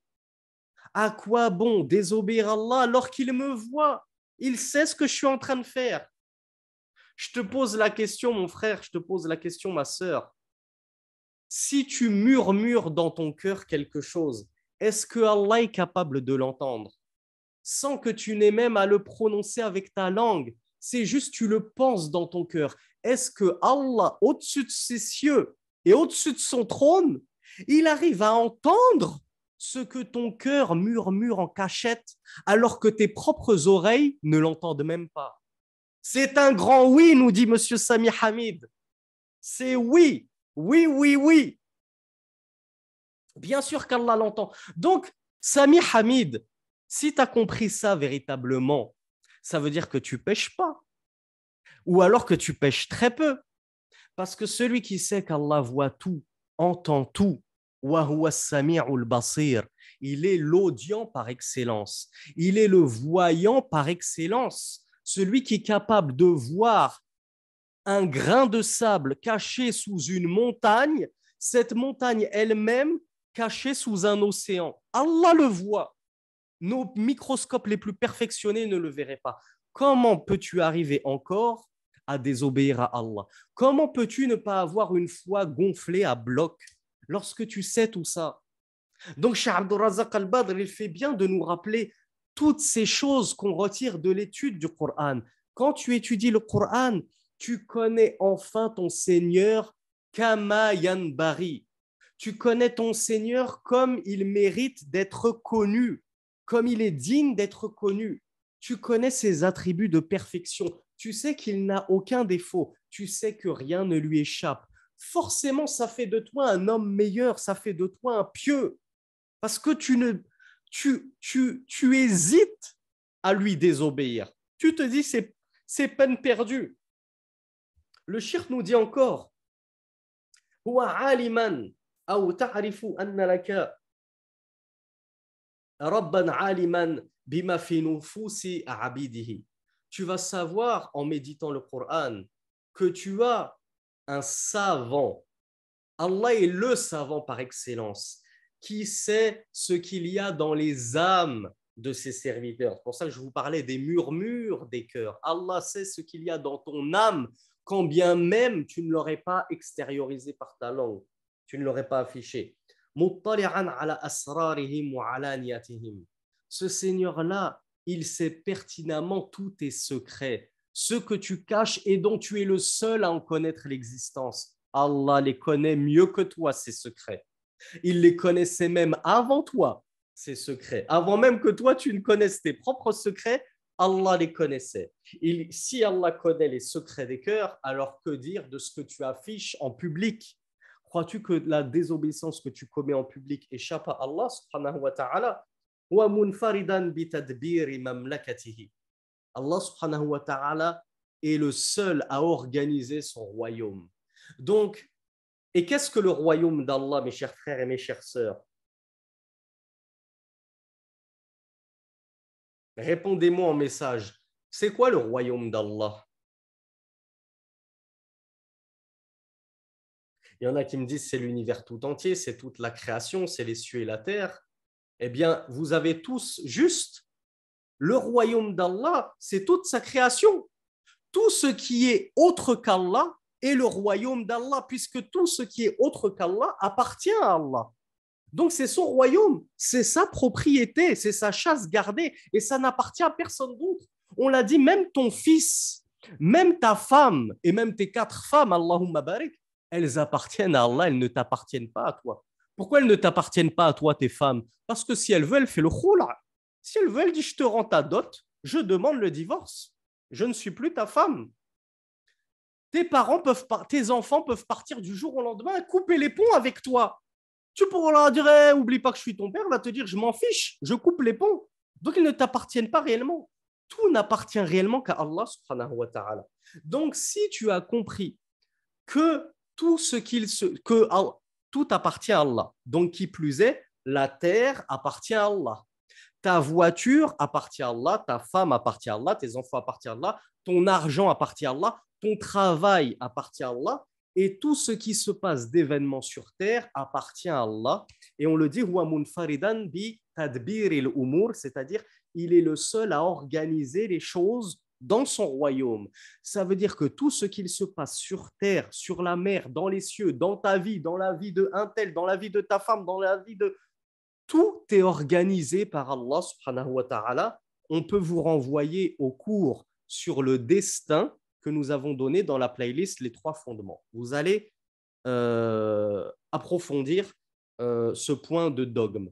à quoi bon désobéir à Allah alors qu'il me voit Il sait ce que je suis en train de faire. Je te pose la question, mon frère, je te pose la question, ma sœur. Si tu murmures dans ton cœur quelque chose, est-ce que Allah est capable de l'entendre Sans que tu n'aies même à le prononcer avec ta langue, c'est juste tu le penses dans ton cœur. Est-ce que Allah, au-dessus de ses cieux et au-dessus de son trône, il arrive à entendre ce que ton cœur murmure en cachette alors que tes propres oreilles ne l'entendent même pas. C'est un grand oui, nous dit M. Sami Hamid. C'est oui, oui, oui, oui. Bien sûr qu'Allah l'entend. Donc, Sami Hamid, si tu as compris ça véritablement, ça veut dire que tu pêches pas. Ou alors que tu pêches très peu. Parce que celui qui sait qu'Allah voit tout, entend tout, il est l'audient par excellence. Il est le voyant par excellence. Celui qui est capable de voir un grain de sable caché sous une montagne, cette montagne elle-même cachée sous un océan. Allah le voit. Nos microscopes les plus perfectionnés ne le verraient pas. Comment peux-tu arriver encore à désobéir à Allah Comment peux-tu ne pas avoir une foi gonflée à bloc lorsque tu sais tout ça. Donc, Cheikh Razak al-Badr, il fait bien de nous rappeler toutes ces choses qu'on retire de l'étude du Coran. Quand tu étudies le Coran, tu connais enfin ton Seigneur Kama Yanbari. Tu connais ton Seigneur comme il mérite d'être connu, comme il est digne d'être connu. Tu connais ses attributs de perfection. Tu sais qu'il n'a aucun défaut. Tu sais que rien ne lui échappe forcément, ça fait de toi un homme meilleur, ça fait de toi un pieux, parce que tu, ne, tu, tu, hésites à lui désobéir. Tu te dis, c'est, c'est peine perdue. Le shirk nous dit encore, tu vas savoir en méditant le Coran que tu as un savant. Allah est le savant par excellence, qui sait ce qu'il y a dans les âmes de ses serviteurs. C'est pour ça que je vous parlais des murmures des cœurs. Allah sait ce qu'il y a dans ton âme, quand bien même tu ne l'aurais pas extériorisé par ta langue, tu ne l'aurais pas affiché. Ce Seigneur-là, il sait pertinemment tous tes secrets, ce que tu caches et dont tu es le seul à en connaître l'existence. Allah les connaît mieux que toi, ces secrets. Il les connaissait même avant toi, ces secrets. Avant même que toi, tu ne connaisses tes propres secrets, Allah les connaissait. si Allah connaît les secrets des cœurs, alors que dire de ce que tu affiches en public Crois-tu que la désobéissance que tu commets en public échappe à Allah subhanahu wa ta'ala Allah subhanahu wa ta'ala est le seul à organiser son royaume. Donc, et qu'est-ce que le royaume d'Allah, mes chers frères et mes chères sœurs Répondez-moi en message. C'est quoi le royaume d'Allah Il y en a qui me disent c'est l'univers tout entier, c'est toute la création, c'est les cieux et la terre. Eh bien, vous avez tous juste le royaume d'Allah, c'est toute sa création. Tout ce qui est autre qu'Allah est le royaume d'Allah, puisque tout ce qui est autre qu'Allah appartient à Allah. Donc c'est son royaume, c'est sa propriété, c'est sa chasse gardée, et ça n'appartient à personne d'autre. On l'a dit, même ton fils, même ta femme, et même tes quatre femmes, Allahumma barik, elles appartiennent à Allah, elles ne t'appartiennent pas à toi. Pourquoi elles ne t'appartiennent pas à toi, tes femmes Parce que si elles veulent, elles font le khula. Si elle veut, elle dit, je te rends ta dot, je demande le divorce, je ne suis plus ta femme. Tes parents peuvent, tes enfants peuvent partir du jour au lendemain, couper les ponts avec toi. Tu pourras leur dire, eh, oublie pas que je suis ton père, va te dire, je m'en fiche, je coupe les ponts. Donc ils ne t'appartiennent pas réellement. Tout n'appartient réellement qu'à Allah subhanahu wa ta'ala. Donc si tu as compris que tout ce qu'il se, que tout appartient à Allah, donc qui plus est, la terre appartient à Allah, ta voiture appartient à Allah, ta femme appartient à Allah, tes enfants appartiennent à Allah, ton argent appartient à Allah, ton travail appartient à Allah, et tout ce qui se passe d'événements sur terre appartient à Allah. Et on le dit, bi tadbir c'est-à-dire il est le seul à organiser les choses dans son royaume. Ça veut dire que tout ce qu'il se passe sur terre, sur la mer, dans les cieux, dans ta vie, dans la vie de un tel, dans la vie de ta femme, dans la vie de tout est organisé par Allah subhanahu wa ta'ala. On peut vous renvoyer au cours sur le destin que nous avons donné dans la playlist Les trois fondements. Vous allez euh, approfondir euh, ce point de dogme.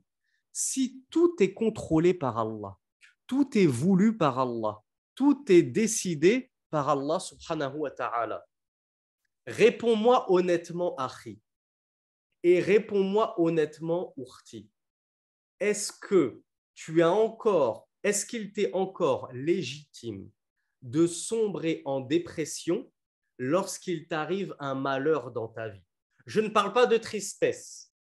Si tout est contrôlé par Allah, tout est voulu par Allah, tout est décidé par Allah subhanahu wa ta'ala. Réponds-moi honnêtement, Achi, et réponds-moi honnêtement, Urti est-ce que tu as encore, est-ce qu'il t'est encore légitime de sombrer en dépression lorsqu'il t'arrive un malheur dans ta vie Je ne parle pas de tristesse.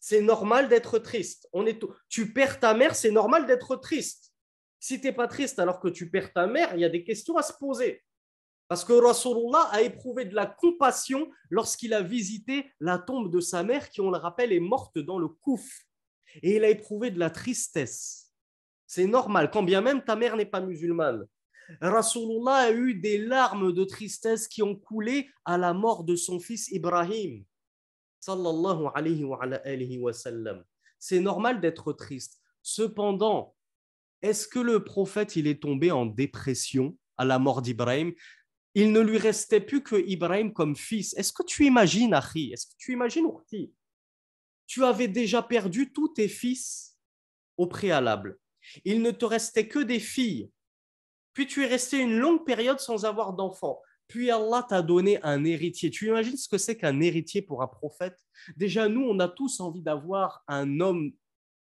C'est normal d'être triste. On est tu perds ta mère, c'est normal d'être triste. Si tu n'es pas triste alors que tu perds ta mère, il y a des questions à se poser. Parce que Rasulullah a éprouvé de la compassion lorsqu'il a visité la tombe de sa mère qui, on le rappelle, est morte dans le couf et il a éprouvé de la tristesse. C'est normal, quand bien même ta mère n'est pas musulmane. Rasulullah a eu des larmes de tristesse qui ont coulé à la mort de son fils Ibrahim. C'est normal d'être triste. Cependant, est-ce que le prophète il est tombé en dépression à la mort d'Ibrahim Il ne lui restait plus que Ibrahim comme fils. Est-ce que tu imagines, Achi Est-ce que tu imagines, Urti tu avais déjà perdu tous tes fils au préalable. Il ne te restait que des filles. Puis tu es resté une longue période sans avoir d'enfants. Puis Allah t'a donné un héritier. Tu imagines ce que c'est qu'un héritier pour un prophète Déjà, nous, on a tous envie d'avoir un homme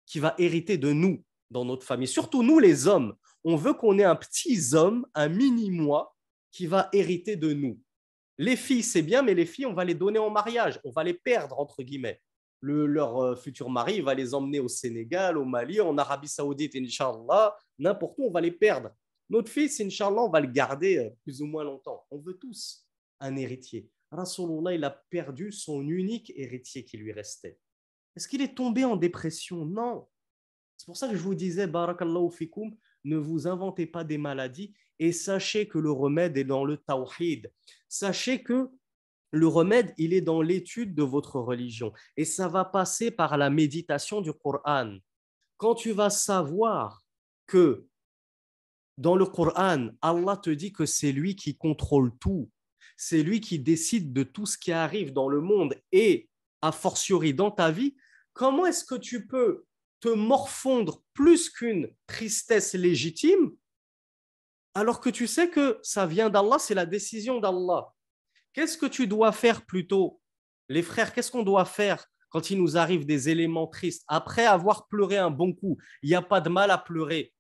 qui va hériter de nous dans notre famille. Surtout nous, les hommes. On veut qu'on ait un petit homme, un mini-moi, qui va hériter de nous. Les filles, c'est bien, mais les filles, on va les donner en mariage. On va les perdre, entre guillemets leur euh, futur mari va les emmener au Sénégal, au Mali, en Arabie Saoudite, Inch'Allah, n'importe où, on va les perdre. Notre fils, Inch'Allah, on va le garder euh, plus ou moins longtemps. On veut tous un héritier. Rasulullah, il a perdu son unique héritier qui lui restait. Est-ce qu'il est tombé en dépression Non. C'est pour ça que je vous disais, Barakallahu ne vous inventez pas des maladies et sachez que le remède est dans le tawhid. Sachez que le remède, il est dans l'étude de votre religion. Et ça va passer par la méditation du Coran. Quand tu vas savoir que dans le Coran, Allah te dit que c'est lui qui contrôle tout, c'est lui qui décide de tout ce qui arrive dans le monde et, a fortiori, dans ta vie, comment est-ce que tu peux te morfondre plus qu'une tristesse légitime alors que tu sais que ça vient d'Allah, c'est la décision d'Allah Qu'est-ce que tu dois faire plutôt Les frères, qu'est-ce qu'on doit faire quand il nous arrive des éléments tristes Après avoir pleuré un bon coup, il n'y a pas de mal à pleurer.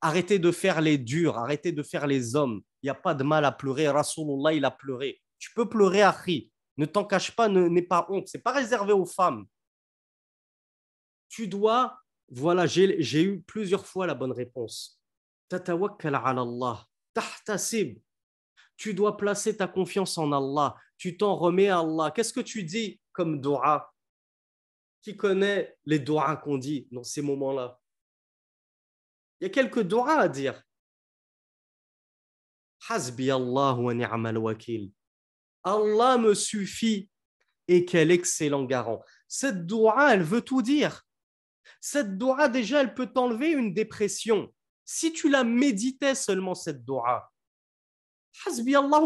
Arrêtez de faire les durs, arrêtez de faire les hommes. Il n'y a pas de mal à pleurer. Rasulullah, il a pleuré. Tu peux pleurer, Akhi. Ne t'en cache pas, n'aie pas honte. Ce n'est pas réservé aux femmes. Tu dois, voilà, j'ai eu plusieurs fois la bonne réponse. Tatawakkal ala Allah tu dois placer ta confiance en Allah, tu t'en remets à Allah. Qu'est-ce que tu dis comme dua Qui connaît les doigts qu'on dit dans ces moments-là Il y a quelques dua à dire. Hasbi Allah wa wakil. Allah me suffit et quel excellent garant. Cette dua, elle veut tout dire. Cette dua déjà, elle peut t'enlever une dépression. Si tu la méditais seulement, cette dua. Hasbi Allah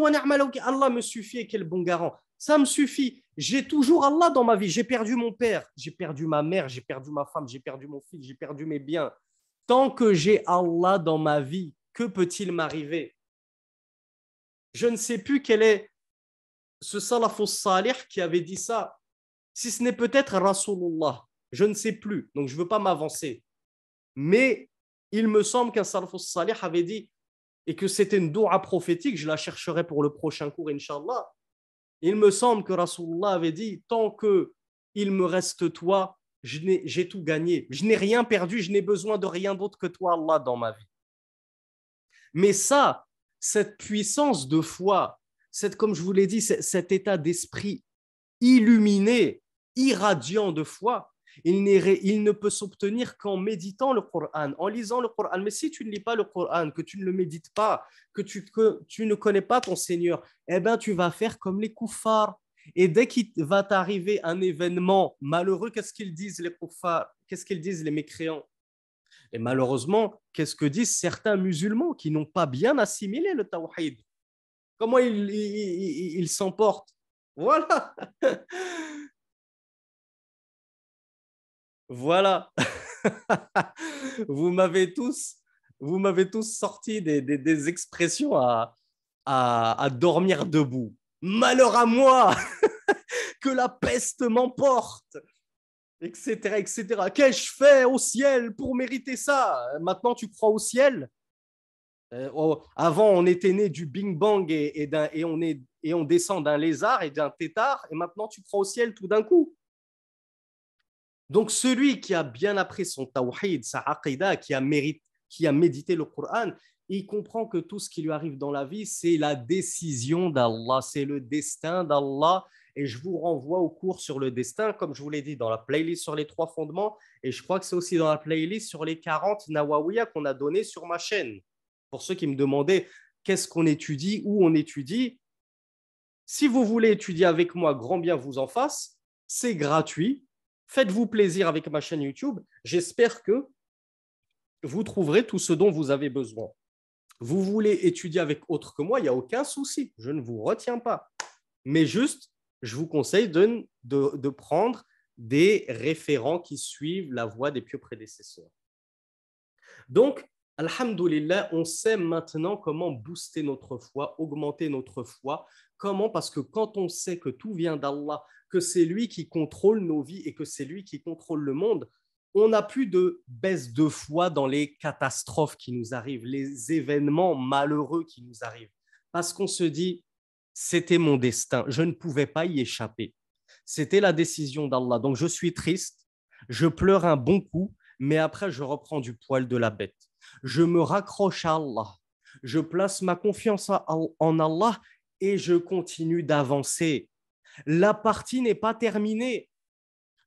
Allah me suffit et quel bon garant. Ça me suffit. J'ai toujours Allah dans ma vie. J'ai perdu mon père, j'ai perdu ma mère, j'ai perdu ma femme, j'ai perdu mon fils, j'ai perdu mes biens. Tant que j'ai Allah dans ma vie, que peut-il m'arriver Je ne sais plus quel est ce salafus salih qui avait dit ça. Si ce n'est peut-être Rasulullah, je ne sais plus, donc je ne veux pas m'avancer. Mais il me semble qu'un salafus salih avait dit et que c'était une doua prophétique, je la chercherai pour le prochain cours, Inch'Allah. Il me semble que Rasulullah avait dit Tant que il me reste toi, j'ai tout gagné. Je n'ai rien perdu, je n'ai besoin de rien d'autre que toi, Allah, dans ma vie. Mais ça, cette puissance de foi, cette, comme je vous l'ai dit, cet état d'esprit illuminé, irradiant de foi, il, ne peut s'obtenir qu'en méditant le Coran, en lisant le Coran. Mais si tu ne lis pas le Coran, que tu ne le médites pas, que tu, ne connais pas ton Seigneur, eh bien, tu vas faire comme les koufars. Et dès qu'il va t'arriver un événement malheureux, qu'est-ce qu'ils disent les koufars Qu'est-ce qu'ils disent les mécréants Et malheureusement, qu'est-ce que disent certains musulmans qui n'ont pas bien assimilé le tawhid Comment ils s'emportent Voilà Voilà. vous m'avez tous, vous m'avez tous sorti des, expressions à, dormir debout. Malheur à moi que la peste m'emporte, etc., etc. Qu'ai-je fait au ciel pour mériter ça Maintenant, tu crois au ciel euh, oh, Avant, on était né du Bing Bang et, on, est, et on descend d'un lézard et d'un tétard, et maintenant, tu crois au ciel tout d'un coup donc celui qui a bien appris son tawhid, sa aqidah, qui a, médité le Coran, il comprend que tout ce qui lui arrive dans la vie, c'est la décision d'Allah, c'est le destin d'Allah. Et je vous renvoie au cours sur le destin, comme je vous l'ai dit, dans la playlist sur les trois fondements. Et je crois que c'est aussi dans la playlist sur les 40 Nawawiya qu'on a donné sur ma chaîne. Pour ceux qui me demandaient qu'est-ce qu'on étudie, où on étudie, si vous voulez étudier avec moi, grand bien vous en fasse, c'est gratuit. Faites-vous plaisir avec ma chaîne YouTube. J'espère que vous trouverez tout ce dont vous avez besoin. Vous voulez étudier avec autre que moi, il n'y a aucun souci. Je ne vous retiens pas. Mais juste, je vous conseille de, prendre des référents qui suivent la voie des pieux prédécesseurs. Donc, Alhamdulillah, on sait maintenant comment booster notre foi, augmenter notre foi. Comment Parce que quand on sait que tout vient d'Allah que c'est lui qui contrôle nos vies et que c'est lui qui contrôle le monde, on n'a plus de baisse de foi dans les catastrophes qui nous arrivent, les événements malheureux qui nous arrivent, parce qu'on se dit, c'était mon destin, je ne pouvais pas y échapper. C'était la décision d'Allah. Donc je suis triste, je pleure un bon coup, mais après je reprends du poil de la bête. Je me raccroche à Allah, je place ma confiance en Allah et je continue d'avancer la partie n'est pas terminée.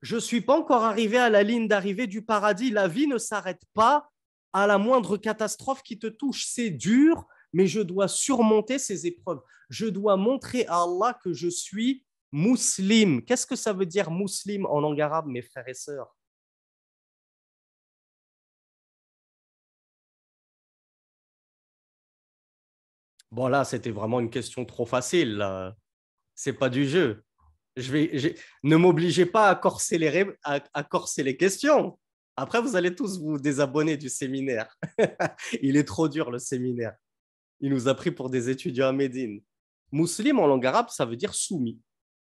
Je ne suis pas encore arrivé à la ligne d'arrivée du paradis. La vie ne s'arrête pas à la moindre catastrophe qui te touche. C'est dur, mais je dois surmonter ces épreuves. Je dois montrer à Allah que je suis musulman. Qu'est-ce que ça veut dire muslim en langue arabe, mes frères et sœurs Bon, là, c'était vraiment une question trop facile c'est pas du jeu. Je vais, Ne m'obligez pas à corser, les à, les questions. Après, vous allez tous vous désabonner du séminaire. Il est trop dur, le séminaire. Il nous a pris pour des étudiants à Médine. Muslim en langue arabe, ça veut dire soumis.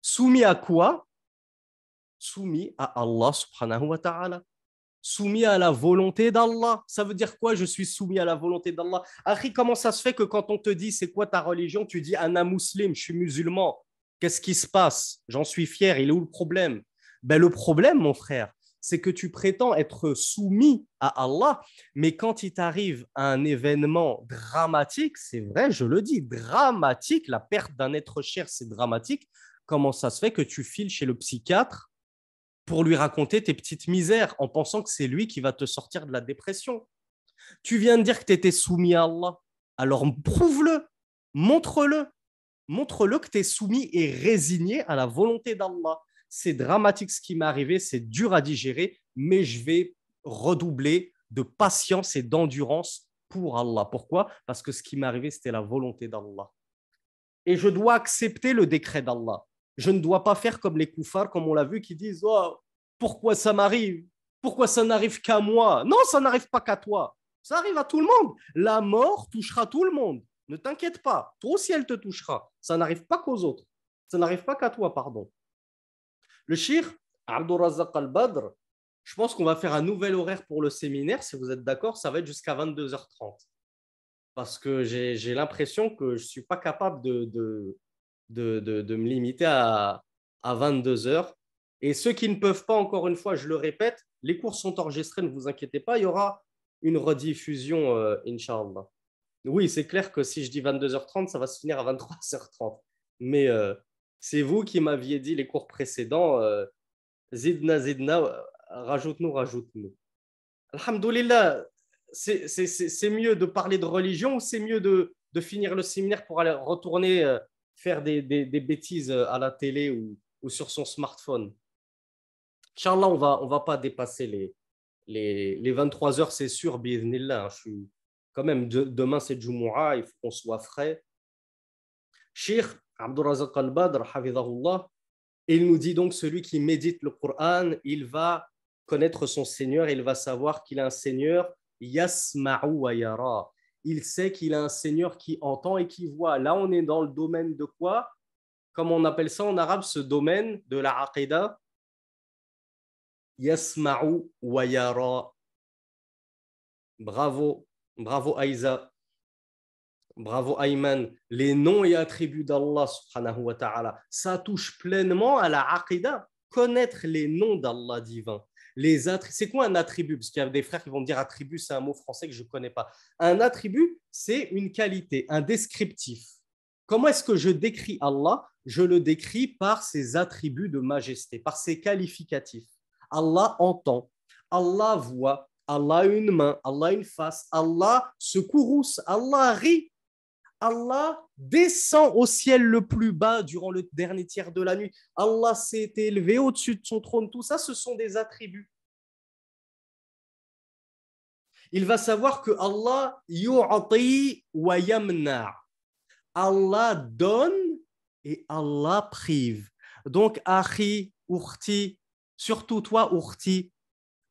Soumis à quoi Soumis à Allah subhanahu wa ta'ala. Soumis à la volonté d'Allah. Ça veut dire quoi Je suis soumis à la volonté d'Allah. Harry, comment ça se fait que quand on te dit c'est quoi ta religion, tu dis Anna muslim, je suis musulman Qu'est-ce qui se passe J'en suis fier. Il est où le problème ben, Le problème, mon frère, c'est que tu prétends être soumis à Allah, mais quand il t'arrive un événement dramatique, c'est vrai, je le dis, dramatique, la perte d'un être cher, c'est dramatique, comment ça se fait que tu files chez le psychiatre pour lui raconter tes petites misères en pensant que c'est lui qui va te sortir de la dépression Tu viens de dire que tu étais soumis à Allah, alors prouve-le, montre-le montre-le que tu es soumis et résigné à la volonté d'Allah. C'est dramatique ce qui m'est arrivé, c'est dur à digérer, mais je vais redoubler de patience et d'endurance pour Allah. Pourquoi Parce que ce qui m'est arrivé, c'était la volonté d'Allah. Et je dois accepter le décret d'Allah. Je ne dois pas faire comme les koufars, comme on l'a vu, qui disent oh, Pourquoi ça m'arrive Pourquoi ça n'arrive qu'à moi Non, ça n'arrive pas qu'à toi. Ça arrive à tout le monde. La mort touchera tout le monde. Ne t'inquiète pas, toi aussi elle te touchera. Ça n'arrive pas qu'aux autres. Ça n'arrive pas qu'à toi, pardon. Le shir, Abdurrazzaq al-Badr, je pense qu'on va faire un nouvel horaire pour le séminaire, si vous êtes d'accord, ça va être jusqu'à 22h30. Parce que j'ai l'impression que je ne suis pas capable de, de, de, me limiter à, 22h. Et ceux qui ne peuvent pas, encore une fois, je le répète, les cours sont enregistrés, ne vous inquiétez pas, il y aura une rediffusion, euh, Inch'Allah. Oui, c'est clair que si je dis 22h30, ça va se finir à 23h30. Mais euh, c'est vous qui m'aviez dit les cours précédents, euh, Zidna, Zidna, euh, rajoute-nous, rajoute-nous. Alhamdulillah, c'est mieux de parler de religion ou c'est mieux de, de, finir le séminaire pour aller retourner faire des, bêtises à la télé ou, sur son smartphone Inch'Allah, on va, ne on va pas dépasser les, les, 23 h c'est sûr, bienvenue hein, je suis quand même, demain c'est Jumu'ah, il faut qu'on soit frais. Cheikh razak al-Badr, il nous dit donc celui qui médite le Coran, il va connaître son Seigneur, il va savoir qu'il a un Seigneur, Yasma'u Il sait qu'il a un Seigneur qui entend et qui voit. Là, on est dans le domaine de quoi Comme on appelle ça en arabe, ce domaine de la aqidah. Yasma'u wa Bravo, Bravo Aïza. Bravo Ayman. Les noms et attributs d'Allah wa ta'ala. Ça touche pleinement à la Aqida Connaître les noms d'Allah divin. Les c'est quoi un attribut Parce qu'il y a des frères qui vont me dire attribut, c'est un mot français que je ne connais pas. Un attribut, c'est une qualité, un descriptif. Comment est-ce que je décris Allah Je le décris par ses attributs de majesté, par ses qualificatifs. Allah entend, Allah voit, Allah une main, Allah une face, Allah se courrouce, Allah rit. Allah descend au ciel le plus bas durant le dernier tiers de la nuit. Allah s'est élevé au-dessus de son trône. Tout ça, ce sont des attributs. Il va savoir que Allah wa Allah donne et Allah prive. Donc, Achi, Urti, surtout toi, Urti,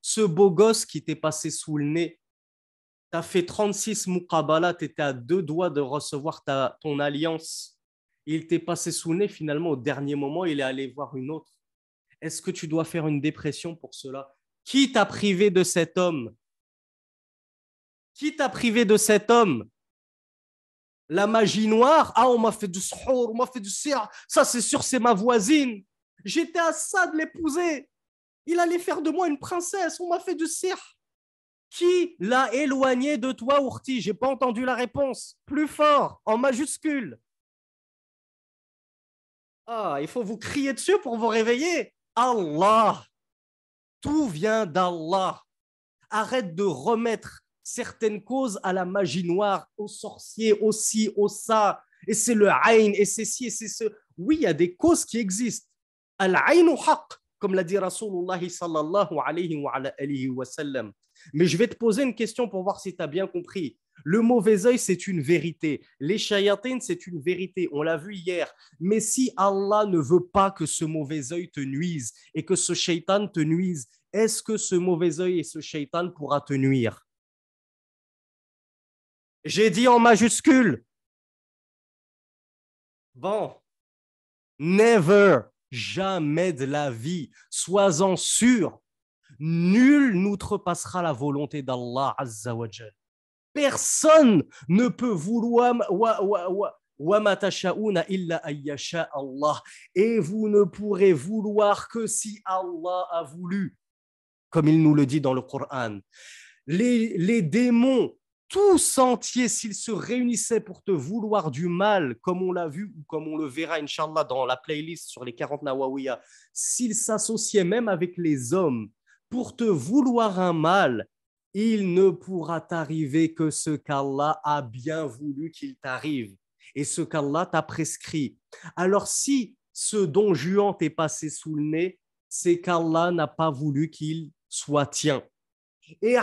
ce beau gosse qui t'est passé sous le nez, tu as fait 36 six tu étais à deux doigts de recevoir ta, ton alliance. Il t'est passé sous le nez, finalement, au dernier moment, il est allé voir une autre. Est-ce que tu dois faire une dépression pour cela Qui t'a privé de cet homme Qui t'a privé de cet homme La magie noire Ah, on m'a fait du sourd, on m'a fait du sir. Ça, c'est sûr, c'est ma voisine. J'étais à ça de l'épouser. Il allait faire de moi une princesse. On m'a fait du sih. Qui l'a éloigné de toi, Ourti J'ai pas entendu la réponse. Plus fort, en majuscule. Ah, il faut vous crier dessus pour vous réveiller. Allah. Tout vient d'Allah. Arrête de remettre certaines causes à la magie noire, aux sorciers, aux ci, au ça. Et c'est le haïn et c'est ci, et c'est ce. Oui, il y a des causes qui existent. Al-aïn haq comme l'a dit Rasulullah sallallahu alayhi wa, wa Mais je vais te poser une question pour voir si tu as bien compris. Le mauvais œil, c'est une vérité. Les shayatines, c'est une vérité. On l'a vu hier. Mais si Allah ne veut pas que ce mauvais œil te nuise et que ce shaitan te nuise, est-ce que ce mauvais œil et ce shaitan pourra te nuire J'ai dit en majuscule. Bon. Never. Jamais de la vie. Sois-en sûr. Nul n'outrepassera la volonté d'Allah Personne ne peut vouloir Et vous ne pourrez vouloir que si Allah a voulu, comme il nous le dit dans le Coran. les démons tous entiers, s'ils se réunissaient pour te vouloir du mal, comme on l'a vu ou comme on le verra, inshallah dans la playlist sur les 40 Nawawiya, s'ils s'associaient même avec les hommes pour te vouloir un mal, il ne pourra t'arriver que ce qu'Allah a bien voulu qu'il t'arrive et ce qu'Allah t'a prescrit. Alors si ce don Juan t'est passé sous le nez, c'est qu'Allah n'a pas voulu qu'il soit tien. Et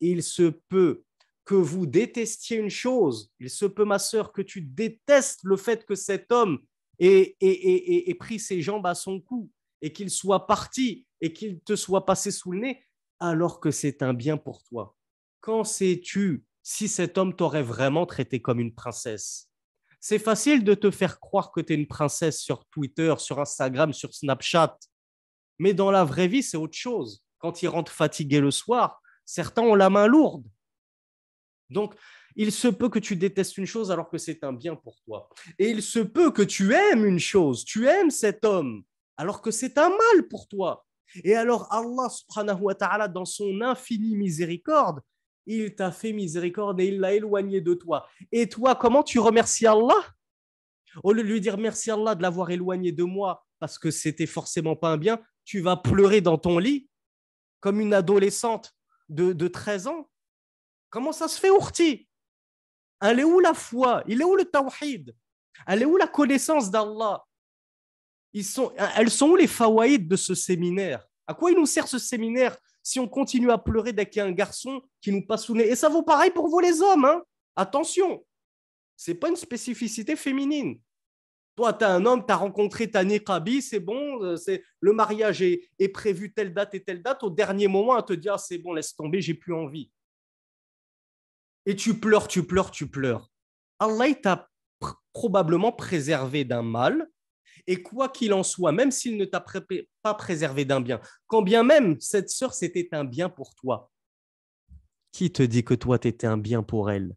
Il se peut que vous détestiez une chose, il se peut, ma sœur, que tu détestes le fait que cet homme ait, ait pris ses jambes à son cou et qu'il soit parti et qu'il te soit passé sous le nez, alors que c'est un bien pour toi. Quand sais-tu si cet homme t'aurait vraiment traité comme une princesse c'est facile de te faire croire que tu es une princesse sur Twitter, sur Instagram, sur Snapchat. Mais dans la vraie vie, c'est autre chose. Quand ils rentrent fatigués le soir, certains ont la main lourde. Donc, il se peut que tu détestes une chose alors que c'est un bien pour toi. Et il se peut que tu aimes une chose, tu aimes cet homme alors que c'est un mal pour toi. Et alors Allah subhanahu wa ta'ala dans son infinie miséricorde, il t'a fait miséricorde et il l'a éloigné de toi. Et toi, comment tu remercies Allah Au lieu de lui dire merci Allah de l'avoir éloigné de moi parce que c'était forcément pas un bien, tu vas pleurer dans ton lit comme une adolescente de, 13 ans. Comment ça se fait, Ourti Elle est où la foi Il est où le tawhid Elle est où la connaissance d'Allah sont, Elles sont où les fawaïdes de ce séminaire À quoi il nous sert ce séminaire si on continue à pleurer dès qu'il y a un garçon qui nous passe sous nez. Et ça vaut pareil pour vous les hommes. Hein. Attention, ce n'est pas une spécificité féminine. Toi, tu as un homme, tu as rencontré ta niqabi, c'est bon, euh, c'est le mariage est, prévu telle date et telle date. Au dernier moment, elle te dit ah, c'est bon, laisse tomber, j'ai plus envie. Et tu pleures, tu pleures, tu pleures. Allah t'a probablement préservé d'un mal et quoi qu'il en soit, même s'il ne t'a pas préservé d'un bien, quand bien même cette sœur, c'était un bien pour toi, qui te dit que toi, tu étais un bien pour elle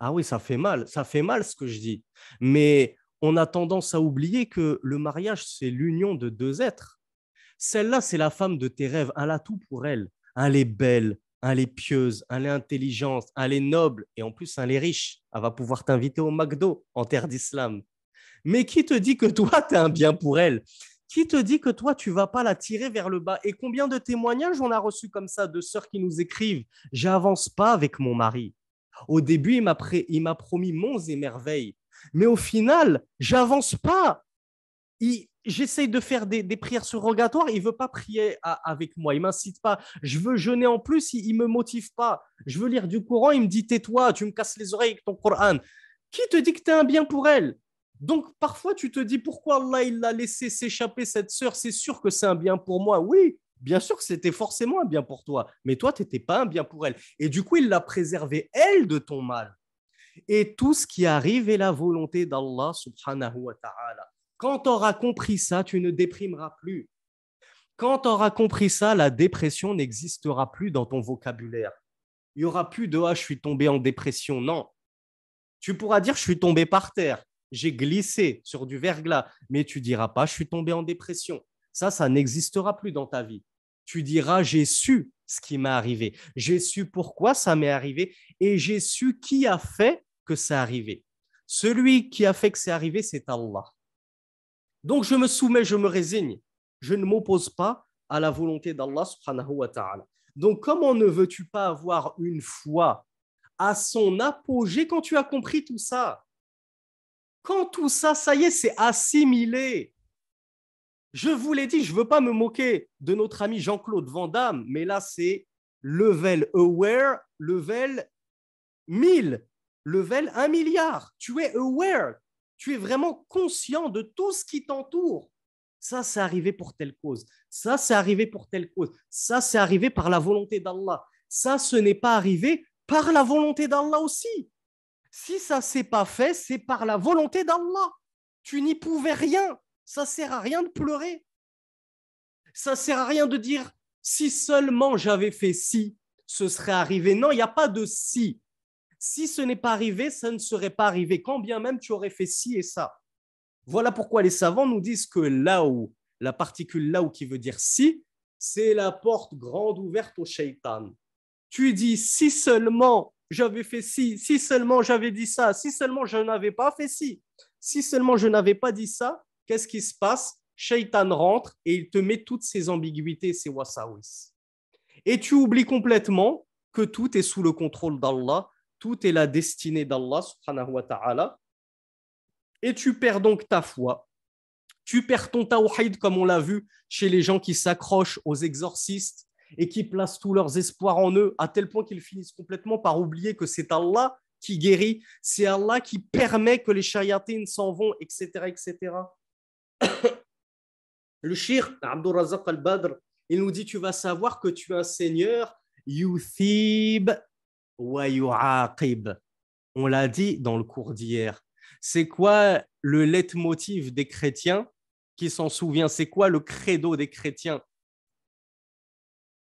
Ah oui, ça fait mal, ça fait mal ce que je dis. Mais on a tendance à oublier que le mariage, c'est l'union de deux êtres. Celle-là, c'est la femme de tes rêves. Elle a tout pour elle. Elle est belle, elle est pieuse, elle est intelligente, elle est noble et en plus, elle est riche. Elle va pouvoir t'inviter au McDo en terre d'islam. Mais qui te dit que toi, tu es un bien pour elle Qui te dit que toi, tu vas pas la tirer vers le bas Et combien de témoignages on a reçus comme ça de sœurs qui nous écrivent J'avance pas avec mon mari. Au début, il m'a, promis monts et merveilles. Mais au final, j'avance pas. Il... J'essaye de faire des, prières surrogatoires, il veut pas prier avec moi, il m'incite pas. Je veux jeûner en plus, il, ne me motive pas. Je veux lire du Coran, il me dit tais-toi, tu me casses les oreilles avec ton Coran. Qui te dit que tu es un bien pour elle donc parfois tu te dis pourquoi Allah il l'a laissé s'échapper cette sœur, c'est sûr que c'est un bien pour moi. Oui, bien sûr que c'était forcément un bien pour toi, mais toi tu n'étais pas un bien pour elle. Et du coup il l'a préservée elle de ton mal. Et tout ce qui arrive est la volonté d'Allah subhanahu wa ta'ala. Quand tu auras compris ça, tu ne déprimeras plus. Quand tu auras compris ça, la dépression n'existera plus dans ton vocabulaire. Il n'y aura plus de ⁇ Ah, je suis tombé en dépression ⁇ Non. Tu pourras dire ⁇ Je suis tombé par terre ⁇ j'ai glissé sur du verglas, mais tu diras pas, je suis tombé en dépression. Ça, ça n'existera plus dans ta vie. Tu diras, j'ai su ce qui m'est arrivé, j'ai su pourquoi ça m'est arrivé et j'ai su qui a fait que ça arrivé. Celui qui a fait que c'est arrivé, c'est Allah. Donc je me soumets, je me résigne, je ne m'oppose pas à la volonté d'Allah subhanahu wa ta'ala. Donc comment ne veux-tu pas avoir une foi à son apogée quand tu as compris tout ça quand tout ça, ça y est, c'est assimilé. Je vous l'ai dit, je ne veux pas me moquer de notre ami Jean-Claude Van Damme, mais là, c'est level aware, level 1000, level 1 milliard. Tu es aware, tu es vraiment conscient de tout ce qui t'entoure. Ça, c'est arrivé pour telle cause. Ça, c'est arrivé pour telle cause. Ça, c'est arrivé par la volonté d'Allah. Ça, ce n'est pas arrivé par la volonté d'Allah aussi. Si ça ne s'est pas fait, c'est par la volonté d'Allah. Tu n'y pouvais rien. Ça sert à rien de pleurer. Ça sert à rien de dire si seulement j'avais fait si, ce serait arrivé. Non, il n'y a pas de si. Si ce n'est pas arrivé, ça ne serait pas arrivé. Quand bien même tu aurais fait si et ça. Voilà pourquoi les savants nous disent que là où la particule là où qui veut dire si, c'est la porte grande ouverte au shaitan. Tu dis si seulement j'avais fait ci, si seulement j'avais dit ça, si seulement je n'avais pas fait si, si seulement je n'avais pas dit ça, qu'est-ce qui se passe Shaitan rentre et il te met toutes ses ambiguïtés, ses wasawis. Et tu oublies complètement que tout est sous le contrôle d'Allah, tout est la destinée d'Allah subhanahu wa ta'ala. Et tu perds donc ta foi. Tu perds ton tawhid comme on l'a vu chez les gens qui s'accrochent aux exorcistes, et qui placent tous leurs espoirs en eux, à tel point qu'ils finissent complètement par oublier que c'est Allah qui guérit, c'est Allah qui permet que les chariatines s'en vont, etc. etc. Le shir, Abdul Razak al-Badr, il nous dit Tu vas savoir que tu es un Seigneur, Yuthib wa Yu'aqib. On l'a dit dans le cours d'hier. C'est quoi le leitmotiv des chrétiens qui s'en souvient C'est quoi le credo des chrétiens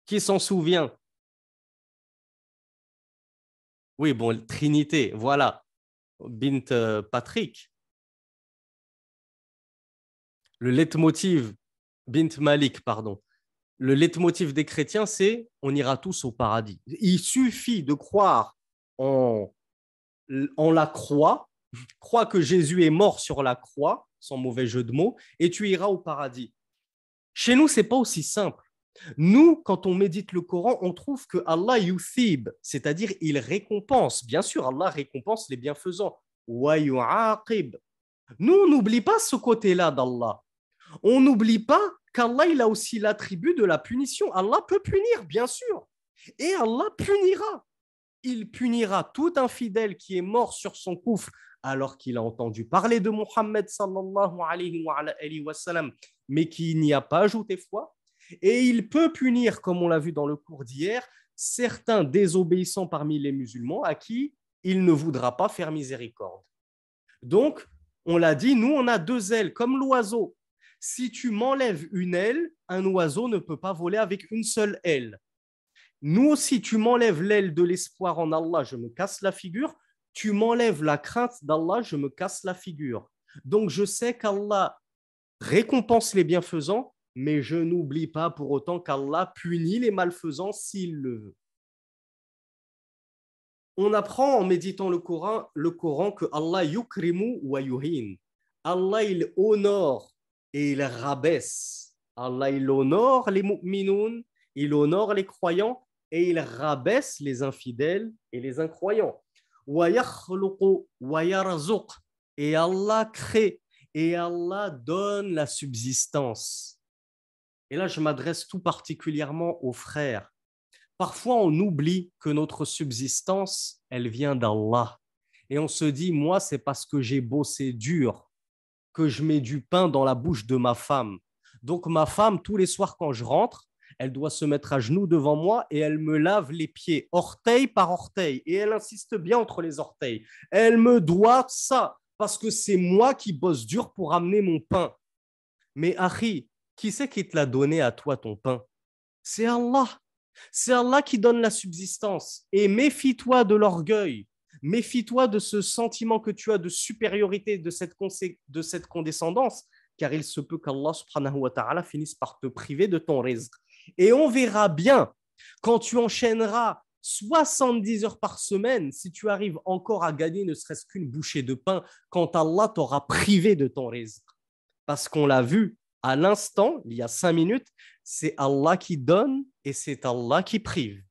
qui s'en souvient Oui, bon, Trinité, voilà. Bint euh, Patrick. Le leitmotiv, Bint Malik, pardon. Le leitmotiv des chrétiens, c'est on ira tous au paradis. Il suffit de croire en, la croix, crois que Jésus est mort sur la croix, sans mauvais jeu de mots, et tu iras au paradis. Chez nous, c'est pas aussi simple. Nous, quand on médite le Coran, on trouve que Allah yuthib, c'est-à-dire il récompense. Bien sûr, Allah récompense les bienfaisants. Nous, on n'oublie pas ce côté-là d'Allah. On n'oublie pas qu'Allah, il a aussi l'attribut de la punition. Allah peut punir, bien sûr. Et Allah punira. Il punira tout infidèle qui est mort sur son coufre alors qu'il a entendu parler de Mohammed sallallahu mais qui n'y a pas ajouté foi et il peut punir, comme on l'a vu dans le cours d'hier, certains désobéissants parmi les musulmans à qui il ne voudra pas faire miséricorde. Donc, on l'a dit, nous, on a deux ailes, comme l'oiseau. Si tu m'enlèves une aile, un oiseau ne peut pas voler avec une seule aile. Nous, aussi, tu m'enlèves l'aile de l'espoir en Allah, je me casse la figure. Tu m'enlèves la crainte d'Allah, je me casse la figure. Donc, je sais qu'Allah récompense les bienfaisants mais je n'oublie pas pour autant qu'Allah punit les malfaisants s'il le veut. On apprend en méditant le Coran, le Coran que Allah yukrimu wa yuhin. Allah il honore et il rabaisse. Allah il honore les mu'minoun, il honore les croyants et il rabaisse les infidèles et les incroyants. Wa yakhluqu wa yarzuq. Et Allah crée et Allah donne la subsistance et là je m'adresse tout particulièrement aux frères, parfois on oublie que notre subsistance, elle vient d'Allah. Et on se dit, moi, c'est parce que j'ai bossé dur que je mets du pain dans la bouche de ma femme. Donc ma femme, tous les soirs quand je rentre, elle doit se mettre à genoux devant moi et elle me lave les pieds, orteil par orteil. Et elle insiste bien entre les orteils. Elle me doit ça parce que c'est moi qui bosse dur pour amener mon pain. Mais Harry, qui c'est qui te l'a donné à toi, ton pain C'est Allah. C'est Allah qui donne la subsistance. Et méfie-toi de l'orgueil. Méfie-toi de ce sentiment que tu as de supériorité, de cette, de cette condescendance, car il se peut qu'Allah subhanahu wa ta'ala finisse par te priver de ton rizq. Et on verra bien quand tu enchaîneras 70 heures par semaine, si tu arrives encore à gagner ne serait-ce qu'une bouchée de pain, quand Allah t'aura privé de ton rizq. Parce qu'on l'a vu, à l'instant, il y a cinq minutes, c'est Allah qui donne et c'est Allah qui prive.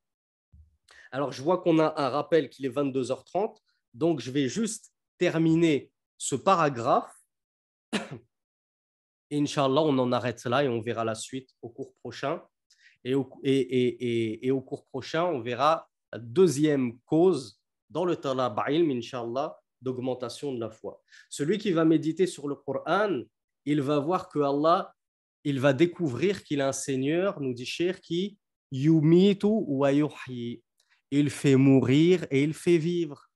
Alors, je vois qu'on a un rappel qu'il est 22h30, donc je vais juste terminer ce paragraphe. Inch'Allah, on en arrête là et on verra la suite au cours prochain. Et au, cours prochain, on verra la deuxième cause dans le talab ilm, Inch'Allah, d'augmentation de la foi. Celui qui va méditer sur le Coran, il va voir que Allah, il va découvrir qu'il a un Seigneur, nous dit Cher, qui yumitu wa Il fait mourir et il fait vivre.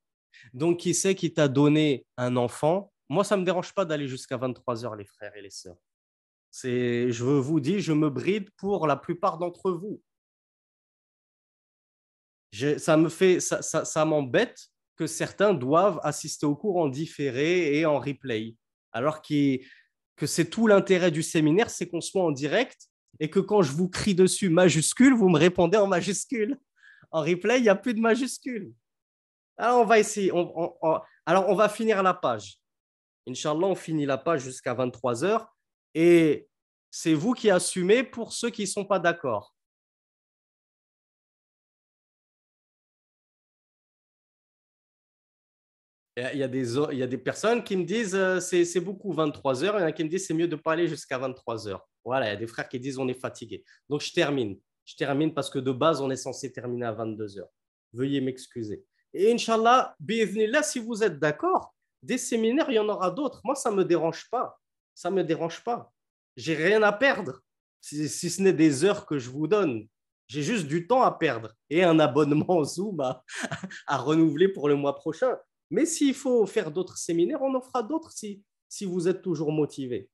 Donc, qui sait qui t'a donné un enfant Moi, ça ne me dérange pas d'aller jusqu'à 23 heures, les frères et les sœurs. C'est, je vous dis, je me bride pour la plupart d'entre vous. ça me ça, ça m'embête que certains doivent assister au cours en différé et en replay, alors qu'ils que c'est tout l'intérêt du séminaire, c'est qu'on soit en direct et que quand je vous crie dessus majuscule, vous me répondez en majuscule. En replay, il n'y a plus de majuscule. Alors, on va essayer. Alors, on va finir la page. Inch'Allah, on finit la page jusqu'à 23 heures. Et c'est vous qui assumez pour ceux qui ne sont pas d'accord. Il y, a des, il y a des personnes qui me disent euh, c'est beaucoup 23 heures, il y en a qui me disent c'est mieux de pas aller jusqu'à 23 heures. Voilà, il y a des frères qui disent on est fatigué. Donc je termine. Je termine parce que de base, on est censé terminer à 22 heures. Veuillez m'excuser. Et Inch'Allah, là, si vous êtes d'accord, des séminaires, il y en aura d'autres. Moi, ça ne me dérange pas. Ça ne me dérange pas. J'ai rien à perdre, si, si ce n'est des heures que je vous donne. J'ai juste du temps à perdre et un abonnement Zoom à renouveler pour le mois prochain. Mais s'il faut faire d'autres séminaires, on en fera d'autres si, vous êtes toujours motivé.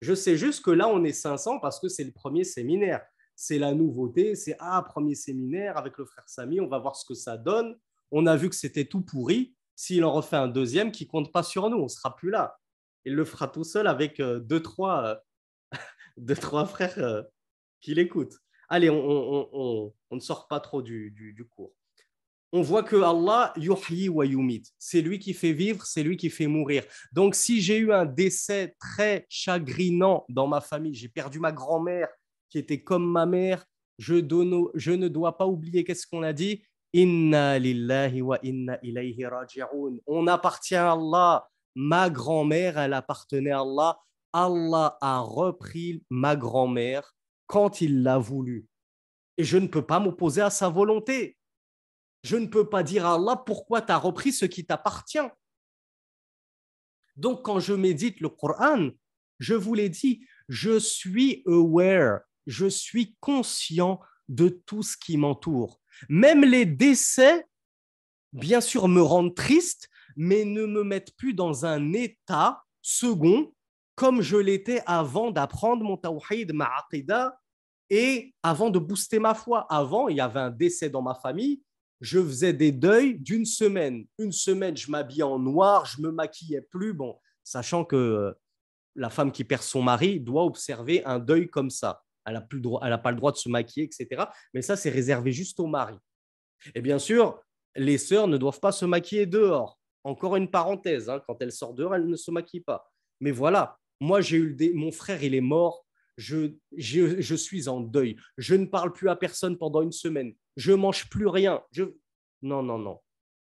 Je sais juste que là, on est 500 parce que c'est le premier séminaire. C'est la nouveauté, c'est ah, premier séminaire avec le frère Samy, on va voir ce que ça donne. On a vu que c'était tout pourri. S'il en refait un deuxième qui compte pas sur nous, on sera plus là. Il le fera tout seul avec euh, deux, trois, euh, trois frères euh, qui l'écoutent. Allez, on, on, on, ne sort pas trop du, du cours on voit que Allah, wa yumit, c'est lui qui fait vivre, c'est lui qui fait mourir. Donc si j'ai eu un décès très chagrinant dans ma famille, j'ai perdu ma grand-mère qui était comme ma mère, je, je ne dois pas oublier qu'est-ce qu'on a dit Inna lillahi wa inna ilayhi raji'un. On appartient à Allah. Ma grand-mère, elle appartenait à Allah. Allah a repris ma grand-mère quand il l'a voulu. Et je ne peux pas m'opposer à sa volonté je ne peux pas dire à Allah pourquoi tu as repris ce qui t'appartient. Donc, quand je médite le Coran, je vous l'ai dit, je suis aware, je suis conscient de tout ce qui m'entoure. Même les décès, bien sûr, me rendent triste, mais ne me mettent plus dans un état second comme je l'étais avant d'apprendre mon tawhid, ma et avant de booster ma foi. Avant, il y avait un décès dans ma famille, je faisais des deuils d'une semaine. Une semaine, je m'habillais en noir, je me maquillais plus. Bon, sachant que euh, la femme qui perd son mari doit observer un deuil comme ça. Elle n'a pas le droit de se maquiller, etc. Mais ça, c'est réservé juste au mari. Et bien sûr, les sœurs ne doivent pas se maquiller dehors. Encore une parenthèse, hein, quand elles sortent dehors, elles ne se maquillent pas. Mais voilà, moi j'ai eu mon frère, il est mort je, suis en deuil. Je ne parle plus à personne pendant une semaine. Je mange plus rien. Non, non, non.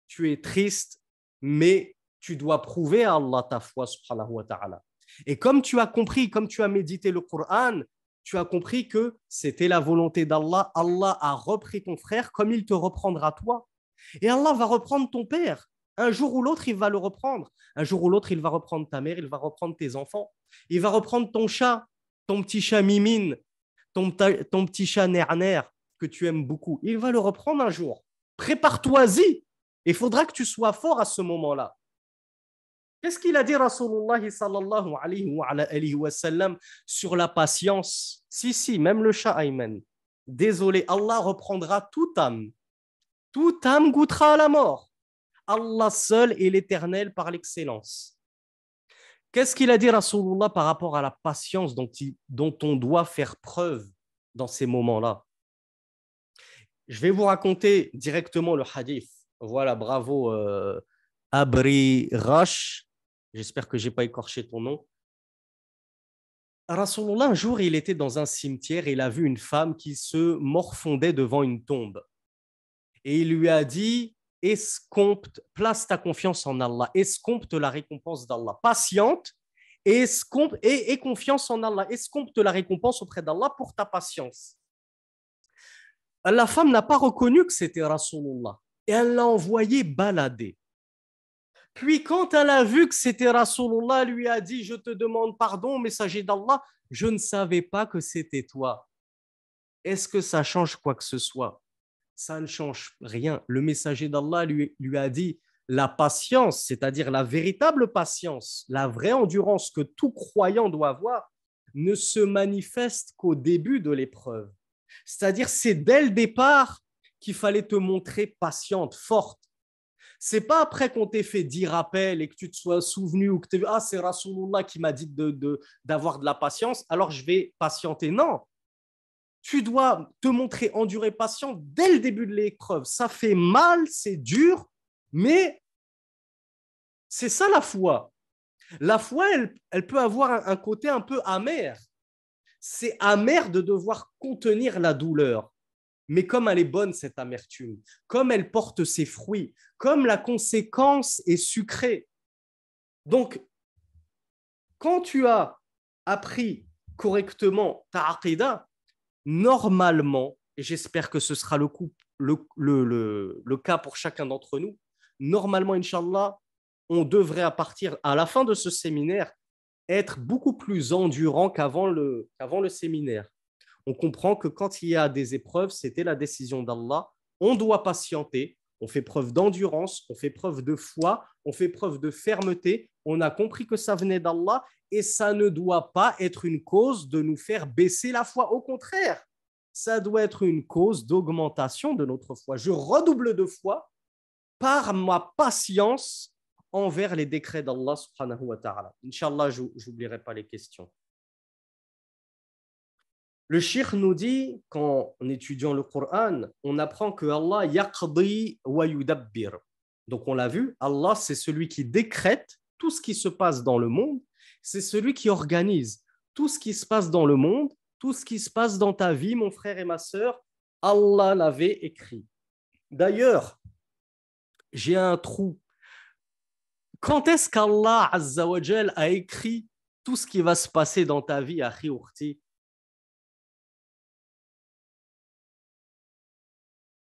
Tu es triste, mais tu dois prouver à Allah ta foi, wa ta'ala. Et comme tu as compris, comme tu as médité le Coran, tu as compris que c'était la volonté d'Allah. Allah a repris ton frère comme il te reprendra toi. Et Allah va reprendre ton père. Un jour ou l'autre, il va le reprendre. Un jour ou l'autre, il va reprendre ta mère, il va reprendre tes enfants, il va reprendre ton chat, ton petit chat mimine, ton, petit chat nerner que tu aimes beaucoup, il va le reprendre un jour. Prépare-toi-y. Il faudra que tu sois fort à ce moment-là. Qu'est-ce qu'il a dit Rasulullah sallallahu sallam sur la patience Si, si, même le chat Ayman. Désolé, Allah reprendra toute âme. Toute âme goûtera à la mort. Allah seul est l'éternel par l'excellence. Qu'est-ce qu'il a dit Rasulullah par rapport à la patience dont, on doit faire preuve dans ces moments-là Je vais vous raconter directement le hadith. Voilà, bravo euh, Abri Rash. J'espère que je n'ai pas écorché ton nom. Rasulullah, un jour, il était dans un cimetière et il a vu une femme qui se morfondait devant une tombe. Et il lui a dit escompte, place ta confiance en Allah, escompte la récompense d'Allah. Patiente et, escompte, et, confiance en Allah, escompte la récompense auprès d'Allah pour ta patience. La femme n'a pas reconnu que c'était Rasulullah et elle l'a envoyé balader. Puis quand elle a vu que c'était Rasulullah, elle lui a dit Je te demande pardon, messager d'Allah, je ne savais pas que c'était toi. Est-ce que ça change quoi que ce soit ça ne change rien. Le messager d'Allah lui, a dit la patience, c'est-à-dire la véritable patience, la vraie endurance que tout croyant doit avoir, ne se manifeste qu'au début de l'épreuve. C'est-à-dire c'est dès le départ qu'il fallait te montrer patiente, forte. C'est pas après qu'on t'ait fait dix rappels et que tu te sois souvenu ou que tu ah c'est Rasulullah qui m'a dit d'avoir de la patience, alors je vais patienter. Non, tu dois te montrer enduré, patient dès le début de l'épreuve. Ça fait mal, c'est dur, mais c'est ça la foi. La foi, elle, peut avoir un, côté un peu amer. C'est amer de devoir contenir la douleur. Mais comme elle est bonne, cette amertume, comme elle porte ses fruits, comme la conséquence est sucrée. Donc, quand tu as appris correctement ta aqidah, normalement, et j'espère que ce sera le, cas pour chacun d'entre nous, normalement, Inch'Allah, on devrait à partir, à la fin de ce séminaire, être beaucoup plus endurant qu'avant le, le séminaire. On comprend que quand il y a des épreuves, c'était la décision d'Allah, on doit patienter, on fait preuve d'endurance, on fait preuve de foi, on fait preuve de fermeté, on a compris que ça venait d'Allah et ça ne doit pas être une cause de nous faire baisser la foi. Au contraire, ça doit être une cause d'augmentation de notre foi. Je redouble de foi par ma patience envers les décrets d'Allah subhanahu wa ta'ala. Inch'Allah, je n'oublierai pas les questions. Le shir nous dit, qu'en étudiant le Coran, on apprend que Allah yaqdi wa yudabbir. Donc on l'a vu, Allah c'est celui qui décrète tout ce qui se passe dans le monde c'est celui qui organise tout ce qui se passe dans le monde, tout ce qui se passe dans ta vie, mon frère et ma sœur. Allah l'avait écrit. D'ailleurs, j'ai un trou. Quand est-ce qu'Allah a écrit tout ce qui va se passer dans ta vie à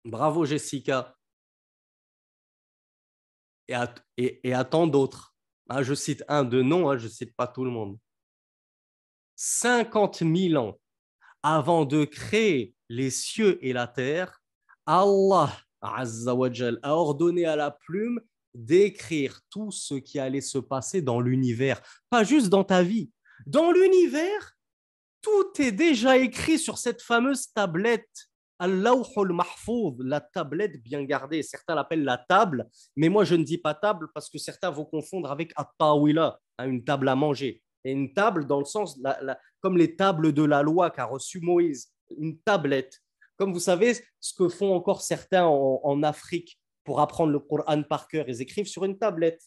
Bravo Jessica. et à tant d'autres. Ah, je cite un de nom, hein, je ne cite pas tout le monde, 50 000 ans avant de créer les cieux et la terre, Allah a ordonné à la plume d'écrire tout ce qui allait se passer dans l'univers, pas juste dans ta vie. Dans l'univers, tout est déjà écrit sur cette fameuse tablette Allahu la tablette bien gardée. Certains l'appellent la table, mais moi je ne dis pas table parce que certains vont confondre avec at hein, une table à manger. Et une table dans le sens, comme les tables de la loi qu'a reçu Moïse, une tablette. Comme vous savez, ce que font encore certains en, Afrique pour apprendre le Coran par cœur, ils écrivent sur une tablette.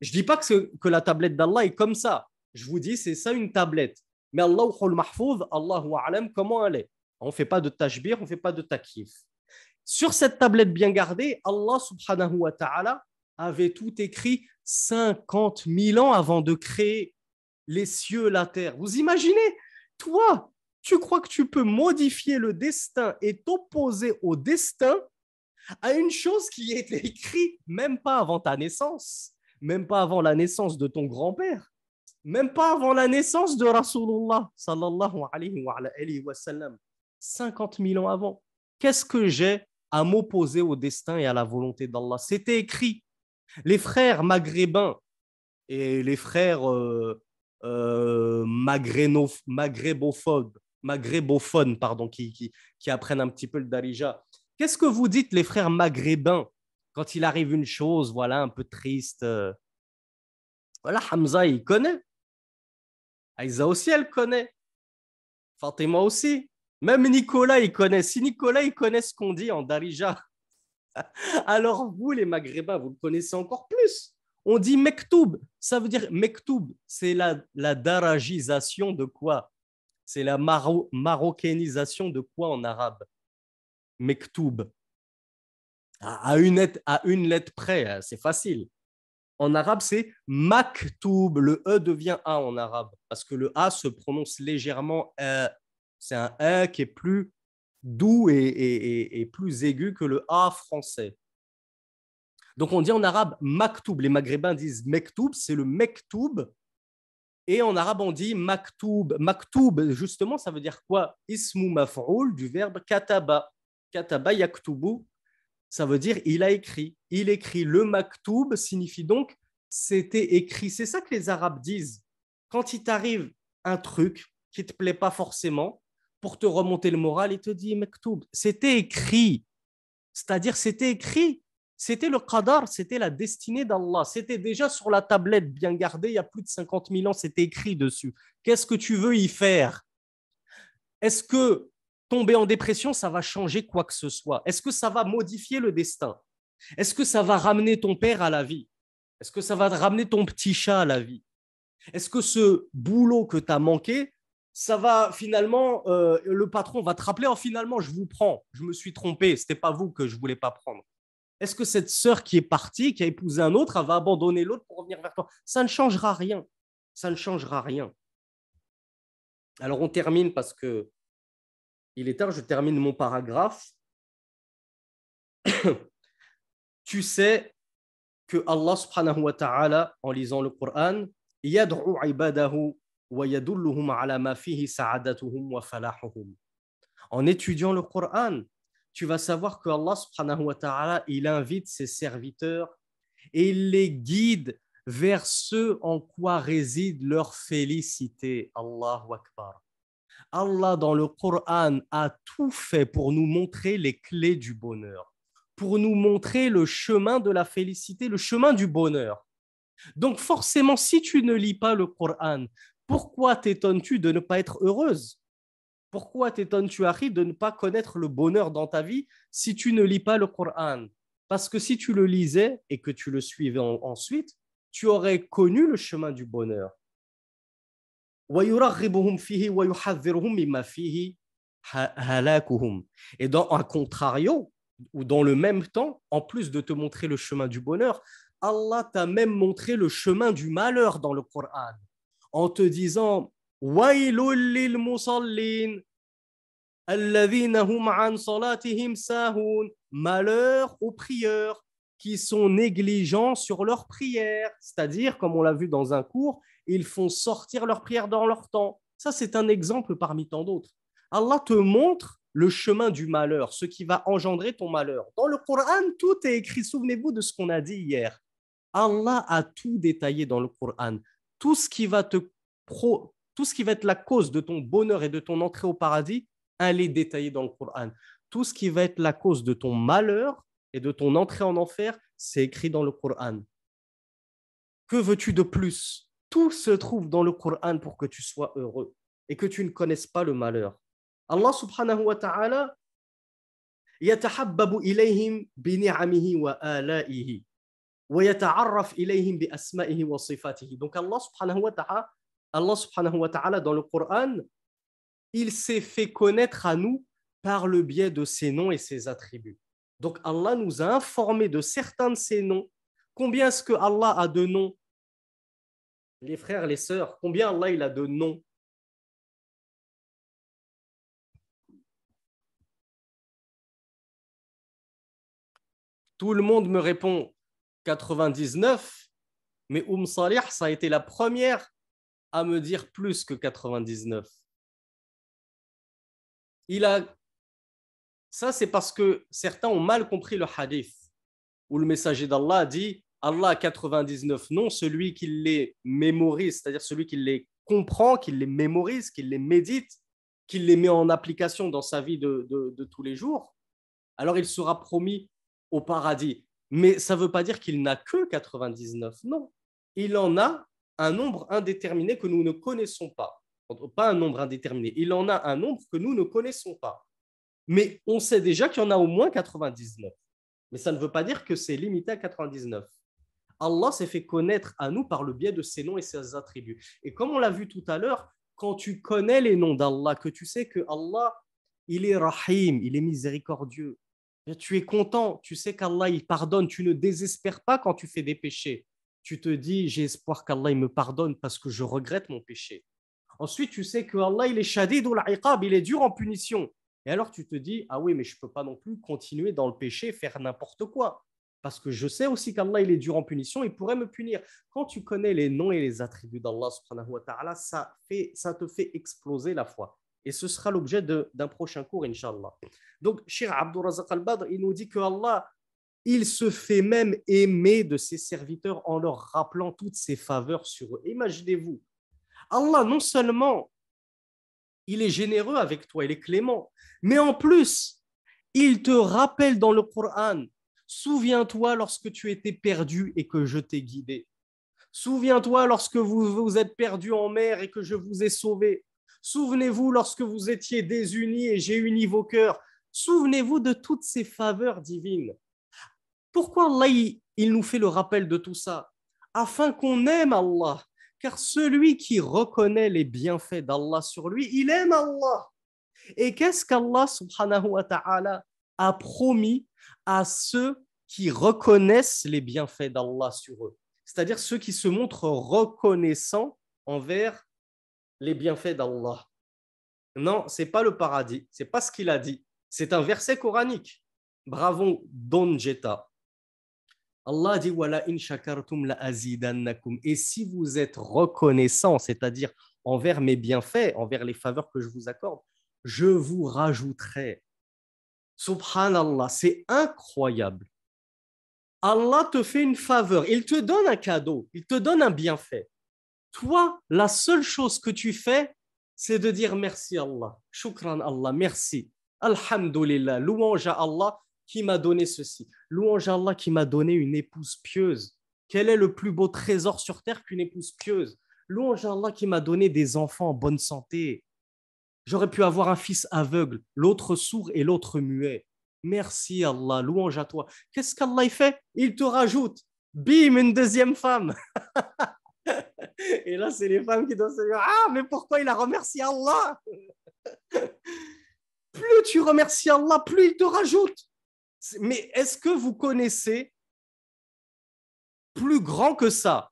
Je ne dis pas que, la tablette d'Allah est comme ça. Je vous dis, c'est ça une tablette. Mais Allah Allahu Alam, comment elle est on ne fait pas de tachbir, on ne fait pas de takif. Sur cette tablette bien gardée, Allah subhanahu wa ta'ala avait tout écrit 50 000 ans avant de créer les cieux, la terre. Vous imaginez, toi, tu crois que tu peux modifier le destin et t'opposer au destin à une chose qui est écrite même pas avant ta naissance, même pas avant la naissance de ton grand-père, même pas avant la naissance de Rasulullah sallallahu alayhi 50 000 ans avant. Qu'est-ce que j'ai à m'opposer au destin et à la volonté d'Allah C'était écrit. Les frères maghrébins et les frères euh, euh, maghrébophones, pardon, qui, apprennent un petit peu le darija, qu'est-ce que vous dites les frères maghrébins quand il arrive une chose, voilà, un peu triste euh, Voilà, Hamza, il connaît. Aïza aussi, elle connaît. Fatima aussi. Même Nicolas, il connaît. Si Nicolas, il connaît ce qu'on dit en Darija, alors vous, les Maghrébins, vous le connaissez encore plus. On dit Mektoub. Ça veut dire Mektoub. C'est la, la darajisation de quoi C'est la maro de quoi en arabe Mektoub. À, une lettre, à une lettre près, hein, c'est facile. En arabe, c'est maktoub. Le E devient A en arabe parce que le A se prononce légèrement euh, c'est un E qui est plus doux et, plus aigu que le A français. Donc on dit en arabe maktoub. Les maghrébins disent mektoub, c'est le mektoub. Et en arabe on dit maktoub. Maktoub, justement, ça veut dire quoi Ismoum maf'oul du verbe kataba. Kataba yaktubu, ça veut dire il a écrit. Il écrit. Le maktoub signifie donc c'était écrit. C'est ça que les arabes disent. Quand il t'arrive un truc qui ne te plaît pas forcément, pour te remonter le moral, il te dit Mektoub, c'était écrit. C'est-à-dire, c'était écrit. C'était le qadar, c'était la destinée d'Allah. C'était déjà sur la tablette bien gardée il y a plus de 50 000 ans, c'était écrit dessus. Qu'est-ce que tu veux y faire Est-ce que tomber en dépression, ça va changer quoi que ce soit Est-ce que ça va modifier le destin Est-ce que ça va ramener ton père à la vie Est-ce que ça va ramener ton petit chat à la vie Est-ce que ce boulot que tu as manqué, ça va finalement, euh, le patron va te rappeler, oh, finalement, je vous prends, je me suis trompé, ce n'était pas vous que je voulais pas prendre. Est-ce que cette sœur qui est partie, qui a épousé un autre, elle va abandonner l'autre pour revenir vers toi Ça ne changera rien. Ça ne changera rien. Alors on termine parce que il est tard, je termine mon paragraphe. tu sais que Allah subhanahu en lisant le Coran, ibadahu en étudiant le Coran, tu vas savoir que Allah subhanahu wa ta'ala, il invite ses serviteurs et il les guide vers ce en quoi réside leur félicité. Allah dans le Coran a tout fait pour nous montrer les clés du bonheur, pour nous montrer le chemin de la félicité, le chemin du bonheur. Donc forcément, si tu ne lis pas le Coran, pourquoi t'étonnes-tu de ne pas être heureuse Pourquoi t'étonnes-tu, Harry, de ne pas connaître le bonheur dans ta vie si tu ne lis pas le Coran Parce que si tu le lisais et que tu le suivais ensuite, tu aurais connu le chemin du bonheur. Et dans un contrario, ou dans le même temps, en plus de te montrer le chemin du bonheur, Allah t'a même montré le chemin du malheur dans le Coran en te disant Wailul musallin hum an sahun malheur aux prieurs qui sont négligents sur leur prière, c'est-à-dire comme on l'a vu dans un cours, ils font sortir leur prière dans leur temps. Ça c'est un exemple parmi tant d'autres. Allah te montre le chemin du malheur, ce qui va engendrer ton malheur. Dans le Coran, tout est écrit. Souvenez-vous de ce qu'on a dit hier. Allah a tout détaillé dans le Coran tout ce qui va être la cause de ton bonheur et de ton entrée au paradis, est détailler dans le Coran. Tout ce qui va être la cause de ton malheur et de ton entrée en enfer, c'est écrit dans le Coran. Que veux-tu de plus Tout se trouve dans le Coran pour que tu sois heureux et que tu ne connaisses pas le malheur. Allah subhanahu wa ta'ala, يتحبب إليهم بنعمه وآلائه donc Allah subhanahu wa ta'ala dans le Coran il s'est fait connaître à nous par le biais de ses noms et ses attributs donc Allah nous a informé de certains de ses noms combien est-ce que Allah a de noms les frères les sœurs combien Allah il a de noms Tout le monde me répond 99, mais Oum Salih, ça a été la première à me dire plus que 99. Il a... Ça, c'est parce que certains ont mal compris le hadith, où le messager d'Allah dit Allah 99 noms, celui qui les mémorise, c'est-à-dire celui qui les comprend, qui les mémorise, qui les médite, qui les met en application dans sa vie de tous les jours, alors il sera promis au paradis. Mais ça ne veut pas dire qu'il n'a que 99. Non, il en a un nombre indéterminé que nous ne connaissons pas. Pas un nombre indéterminé. Il en a un nombre que nous ne connaissons pas. Mais on sait déjà qu'il y en a au moins 99. Mais ça ne veut pas dire que c'est limité à 99. Allah s'est fait connaître à nous par le biais de ses noms et ses attributs. Et comme on l'a vu tout à l'heure, quand tu connais les noms d'Allah, que tu sais que Allah, il est rahim, il est miséricordieux, tu es content, tu sais qu'Allah il pardonne, tu ne désespères pas quand tu fais des péchés. Tu te dis, j'ai espoir qu'Allah me pardonne parce que je regrette mon péché. Ensuite, tu sais que Allah il est shadid ou l'iqab, il est dur en punition. Et alors tu te dis, ah oui, mais je ne peux pas non plus continuer dans le péché, faire n'importe quoi. Parce que je sais aussi qu'Allah il est dur en punition, il pourrait me punir. Quand tu connais les noms et les attributs d'Allah, ça, ça te fait exploser la foi. Et ce sera l'objet d'un prochain cours, Inch'Allah. Donc, Shir Abdurrazak al-Badr, il nous dit que Allah, il se fait même aimer de ses serviteurs en leur rappelant toutes ses faveurs sur eux. Imaginez-vous, Allah, non seulement il est généreux avec toi, il est clément, mais en plus, il te rappelle dans le Coran, souviens-toi lorsque tu étais perdu et que je t'ai guidé. Souviens-toi lorsque vous vous êtes perdu en mer et que je vous ai sauvé. Souvenez-vous lorsque vous étiez désunis et j'ai uni vos cœurs. Souvenez-vous de toutes ces faveurs divines. Pourquoi Allah, il nous fait le rappel de tout ça Afin qu'on aime Allah. Car celui qui reconnaît les bienfaits d'Allah sur lui, il aime Allah. Et qu'est-ce qu'Allah subhanahu wa ta'ala a promis à ceux qui reconnaissent les bienfaits d'Allah sur eux C'est-à-dire ceux qui se montrent reconnaissants envers les bienfaits d'Allah. Non, c'est pas le paradis, c'est pas ce qu'il a dit. C'est un verset coranique. Bravo Don Allah dit wala in shakartum la azidannakum et si vous êtes reconnaissant, c'est-à-dire envers mes bienfaits, envers les faveurs que je vous accorde, je vous rajouterai. Subhanallah, c'est incroyable. Allah te fait une faveur, il te donne un cadeau, il te donne un bienfait. Toi, la seule chose que tu fais, c'est de dire merci Allah, shukran Allah, merci, alhamdulillah, louange à Allah qui m'a donné ceci, louange à Allah qui m'a donné une épouse pieuse. Quel est le plus beau trésor sur terre qu'une épouse pieuse Louange à Allah qui m'a donné des enfants en bonne santé. J'aurais pu avoir un fils aveugle, l'autre sourd et l'autre muet. Merci Allah, louange à toi. Qu'est-ce qu'Allah fait Il te rajoute, bim, une deuxième femme. Et là, c'est les femmes qui doivent se dire Ah, mais pourquoi il a remercié Allah Plus tu remercies Allah, plus il te rajoute. Mais est-ce que vous connaissez plus grand que ça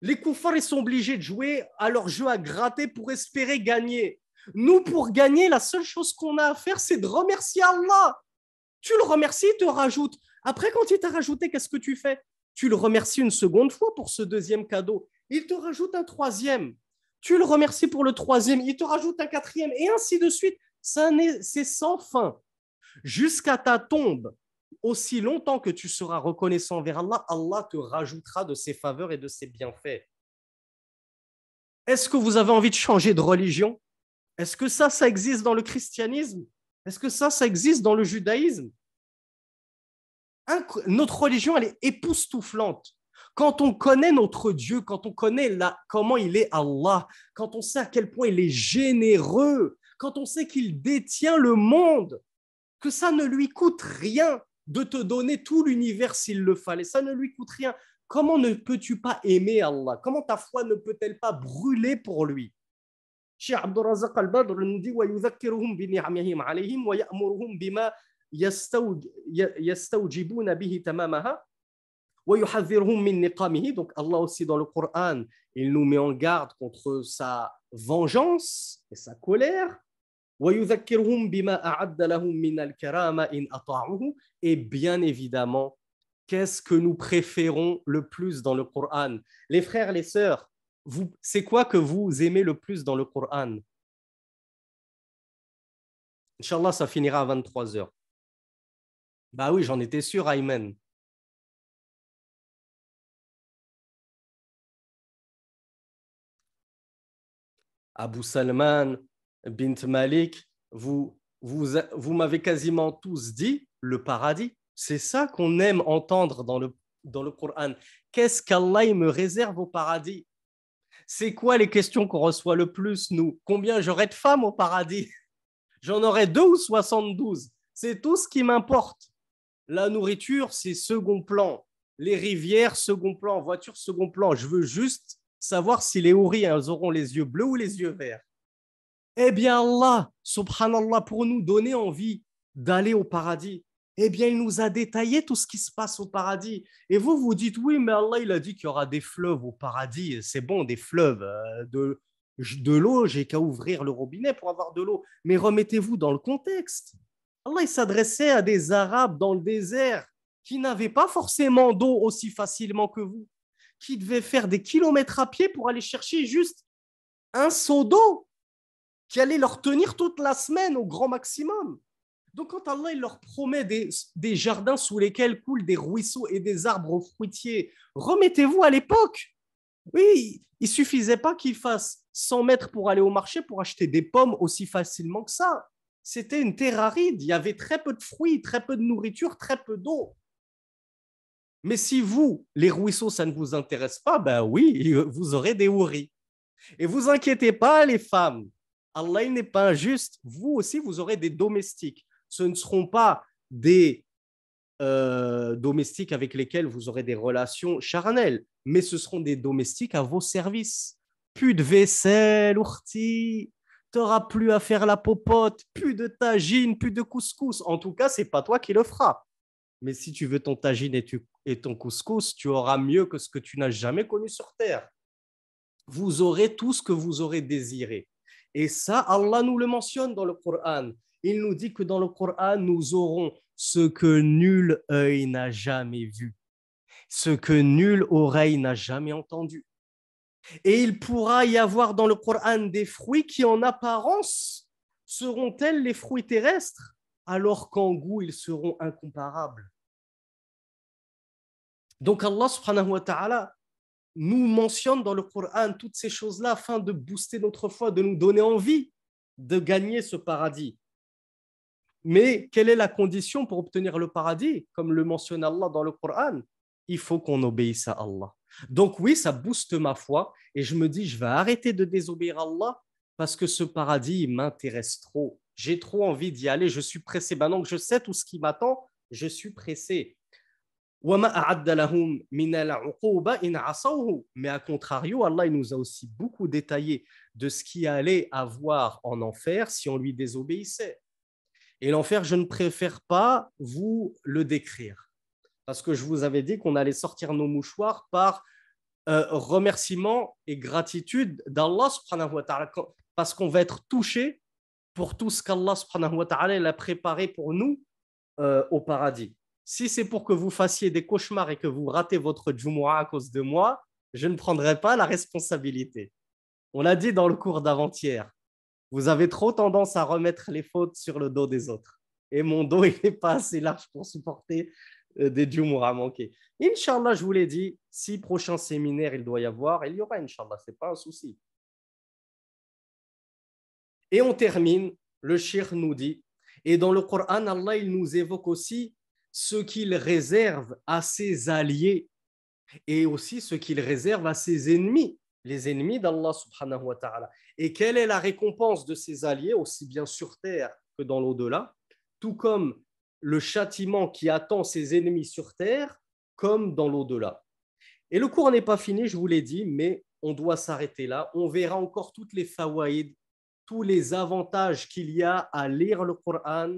Les koufars, ils sont obligés de jouer à leur jeu à gratter pour espérer gagner. Nous, pour gagner, la seule chose qu'on a à faire, c'est de remercier Allah. Tu le remercies, il te rajoute. Après, quand il t'a rajouté, qu'est-ce que tu fais Tu le remercies une seconde fois pour ce deuxième cadeau il te rajoute un troisième. Tu le remercies pour le troisième, il te rajoute un quatrième, et ainsi de suite. C'est sans fin. Jusqu'à ta tombe, aussi longtemps que tu seras reconnaissant vers Allah, Allah te rajoutera de ses faveurs et de ses bienfaits. Est-ce que vous avez envie de changer de religion Est-ce que ça, ça existe dans le christianisme Est-ce que ça, ça existe dans le judaïsme Notre religion, elle est époustouflante. Quand on connaît notre Dieu, quand on connaît comment il est Allah, quand on sait à quel point il est généreux, quand on sait qu'il détient le monde, que ça ne lui coûte rien de te donner tout l'univers s'il le fallait, ça ne lui coûte rien. Comment ne peux-tu pas aimer Allah Comment ta foi ne peut-elle pas brûler pour lui al-Badr nous dit « donc Allah aussi dans le Coran, il nous met en garde contre sa vengeance et sa colère. Et bien évidemment, qu'est-ce que nous préférons le plus dans le Coran Les frères, les sœurs, c'est quoi que vous aimez le plus dans le Coran Inch'Allah, ça finira à 23h. Bah oui, j'en étais sûr, Ayman. Abu Salman, Bint Malik, vous, m'avez quasiment tous dit le paradis. C'est ça qu'on aime entendre dans le, dans Coran. Qu'est-ce qu'Allah me réserve au paradis C'est quoi les questions qu'on reçoit le plus, nous Combien j'aurai de femmes au paradis J'en aurai deux ou 72 C'est tout ce qui m'importe. La nourriture, c'est second plan. Les rivières, second plan. Voiture, second plan. Je veux juste savoir si les houris auront les yeux bleus ou les yeux verts. Eh bien Allah, subhanallah, pour nous donner envie d'aller au paradis, eh bien il nous a détaillé tout ce qui se passe au paradis. Et vous, vous dites, oui, mais Allah, il a dit qu'il y aura des fleuves au paradis, c'est bon, des fleuves euh, de, de l'eau, j'ai qu'à ouvrir le robinet pour avoir de l'eau. Mais remettez-vous dans le contexte. Allah, il s'adressait à des Arabes dans le désert qui n'avaient pas forcément d'eau aussi facilement que vous qui devait faire des kilomètres à pied pour aller chercher juste un seau d'eau qui allait leur tenir toute la semaine au grand maximum. Donc quand Allah il leur promet des, jardins sous lesquels coulent des ruisseaux et des arbres fruitiers, remettez-vous à l'époque. Oui, il suffisait pas qu'ils fassent 100 mètres pour aller au marché pour acheter des pommes aussi facilement que ça. C'était une terre aride, il y avait très peu de fruits, très peu de nourriture, très peu d'eau. Mais si vous, les ruisseaux, ça ne vous intéresse pas, ben oui, vous aurez des houris. Et vous inquiétez pas, les femmes. Allah n'est pas injuste. Vous aussi, vous aurez des domestiques. Ce ne seront pas des euh, domestiques avec lesquels vous aurez des relations charnelles, mais ce seront des domestiques à vos services. Plus de vaisselle, ourti, t'auras plus à faire la popote, plus de tagine, plus de couscous. En tout cas, c'est pas toi qui le feras. Mais si tu veux ton tagine et tu, et ton couscous, tu auras mieux que ce que tu n'as jamais connu sur terre. Vous aurez tout ce que vous aurez désiré. Et ça, Allah nous le mentionne dans le Coran. Il nous dit que dans le Coran, nous aurons ce que nul œil n'a jamais vu, ce que nulle oreille n'a jamais entendu. Et il pourra y avoir dans le Coran des fruits qui, en apparence, seront elles les fruits terrestres, alors qu'en goût, ils seront incomparables. Donc Allah subhanahu wa ta'ala nous mentionne dans le Coran toutes ces choses-là afin de booster notre foi, de nous donner envie de gagner ce paradis. Mais quelle est la condition pour obtenir le paradis Comme le mentionne Allah dans le Coran, il faut qu'on obéisse à Allah. Donc oui, ça booste ma foi et je me dis, je vais arrêter de désobéir à Allah parce que ce paradis m'intéresse trop. J'ai trop envie d'y aller, je suis pressé. Maintenant que je sais tout ce qui m'attend, je suis pressé. Mais à contrario, Allah nous a aussi beaucoup détaillé de ce qui allait avoir en enfer si on lui désobéissait. Et l'enfer, je ne préfère pas vous le décrire, parce que je vous avais dit qu'on allait sortir nos mouchoirs par euh, remerciement et gratitude d'Allah, parce qu'on va être touché pour tout ce qu'Allah a préparé pour nous euh, au paradis si c'est pour que vous fassiez des cauchemars et que vous ratez votre Jumu'ah à cause de moi, je ne prendrai pas la responsabilité. On l'a dit dans le cours d'avant-hier, vous avez trop tendance à remettre les fautes sur le dos des autres. Et mon dos, il n'est pas assez large pour supporter euh, des Jumu'ah manqués. Inch'Allah, je vous l'ai dit, si prochain séminaire il doit y avoir, il y aura Inch'Allah, ce n'est pas un souci. Et on termine, le shir nous dit, et dans le Coran, Allah il nous évoque aussi ce qu'il réserve à ses alliés et aussi ce qu'il réserve à ses ennemis, les ennemis d'Allah subhanahu wa ta'ala. Et quelle est la récompense de ses alliés, aussi bien sur terre que dans l'au-delà, tout comme le châtiment qui attend ses ennemis sur terre comme dans l'au-delà. Et le cours n'est pas fini, je vous l'ai dit, mais on doit s'arrêter là. On verra encore toutes les Fawaïdes, tous les avantages qu'il y a à lire le Coran,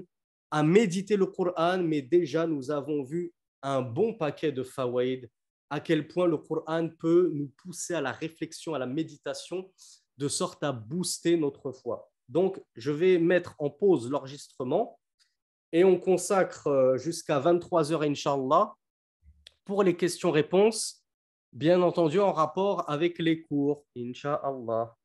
à méditer le Coran, mais déjà nous avons vu un bon paquet de fawaïd, à quel point le Coran peut nous pousser à la réflexion, à la méditation, de sorte à booster notre foi. Donc, je vais mettre en pause l'enregistrement et on consacre euh, jusqu'à 23h, inshallah pour les questions-réponses, bien entendu en rapport avec les cours, Inch'Allah.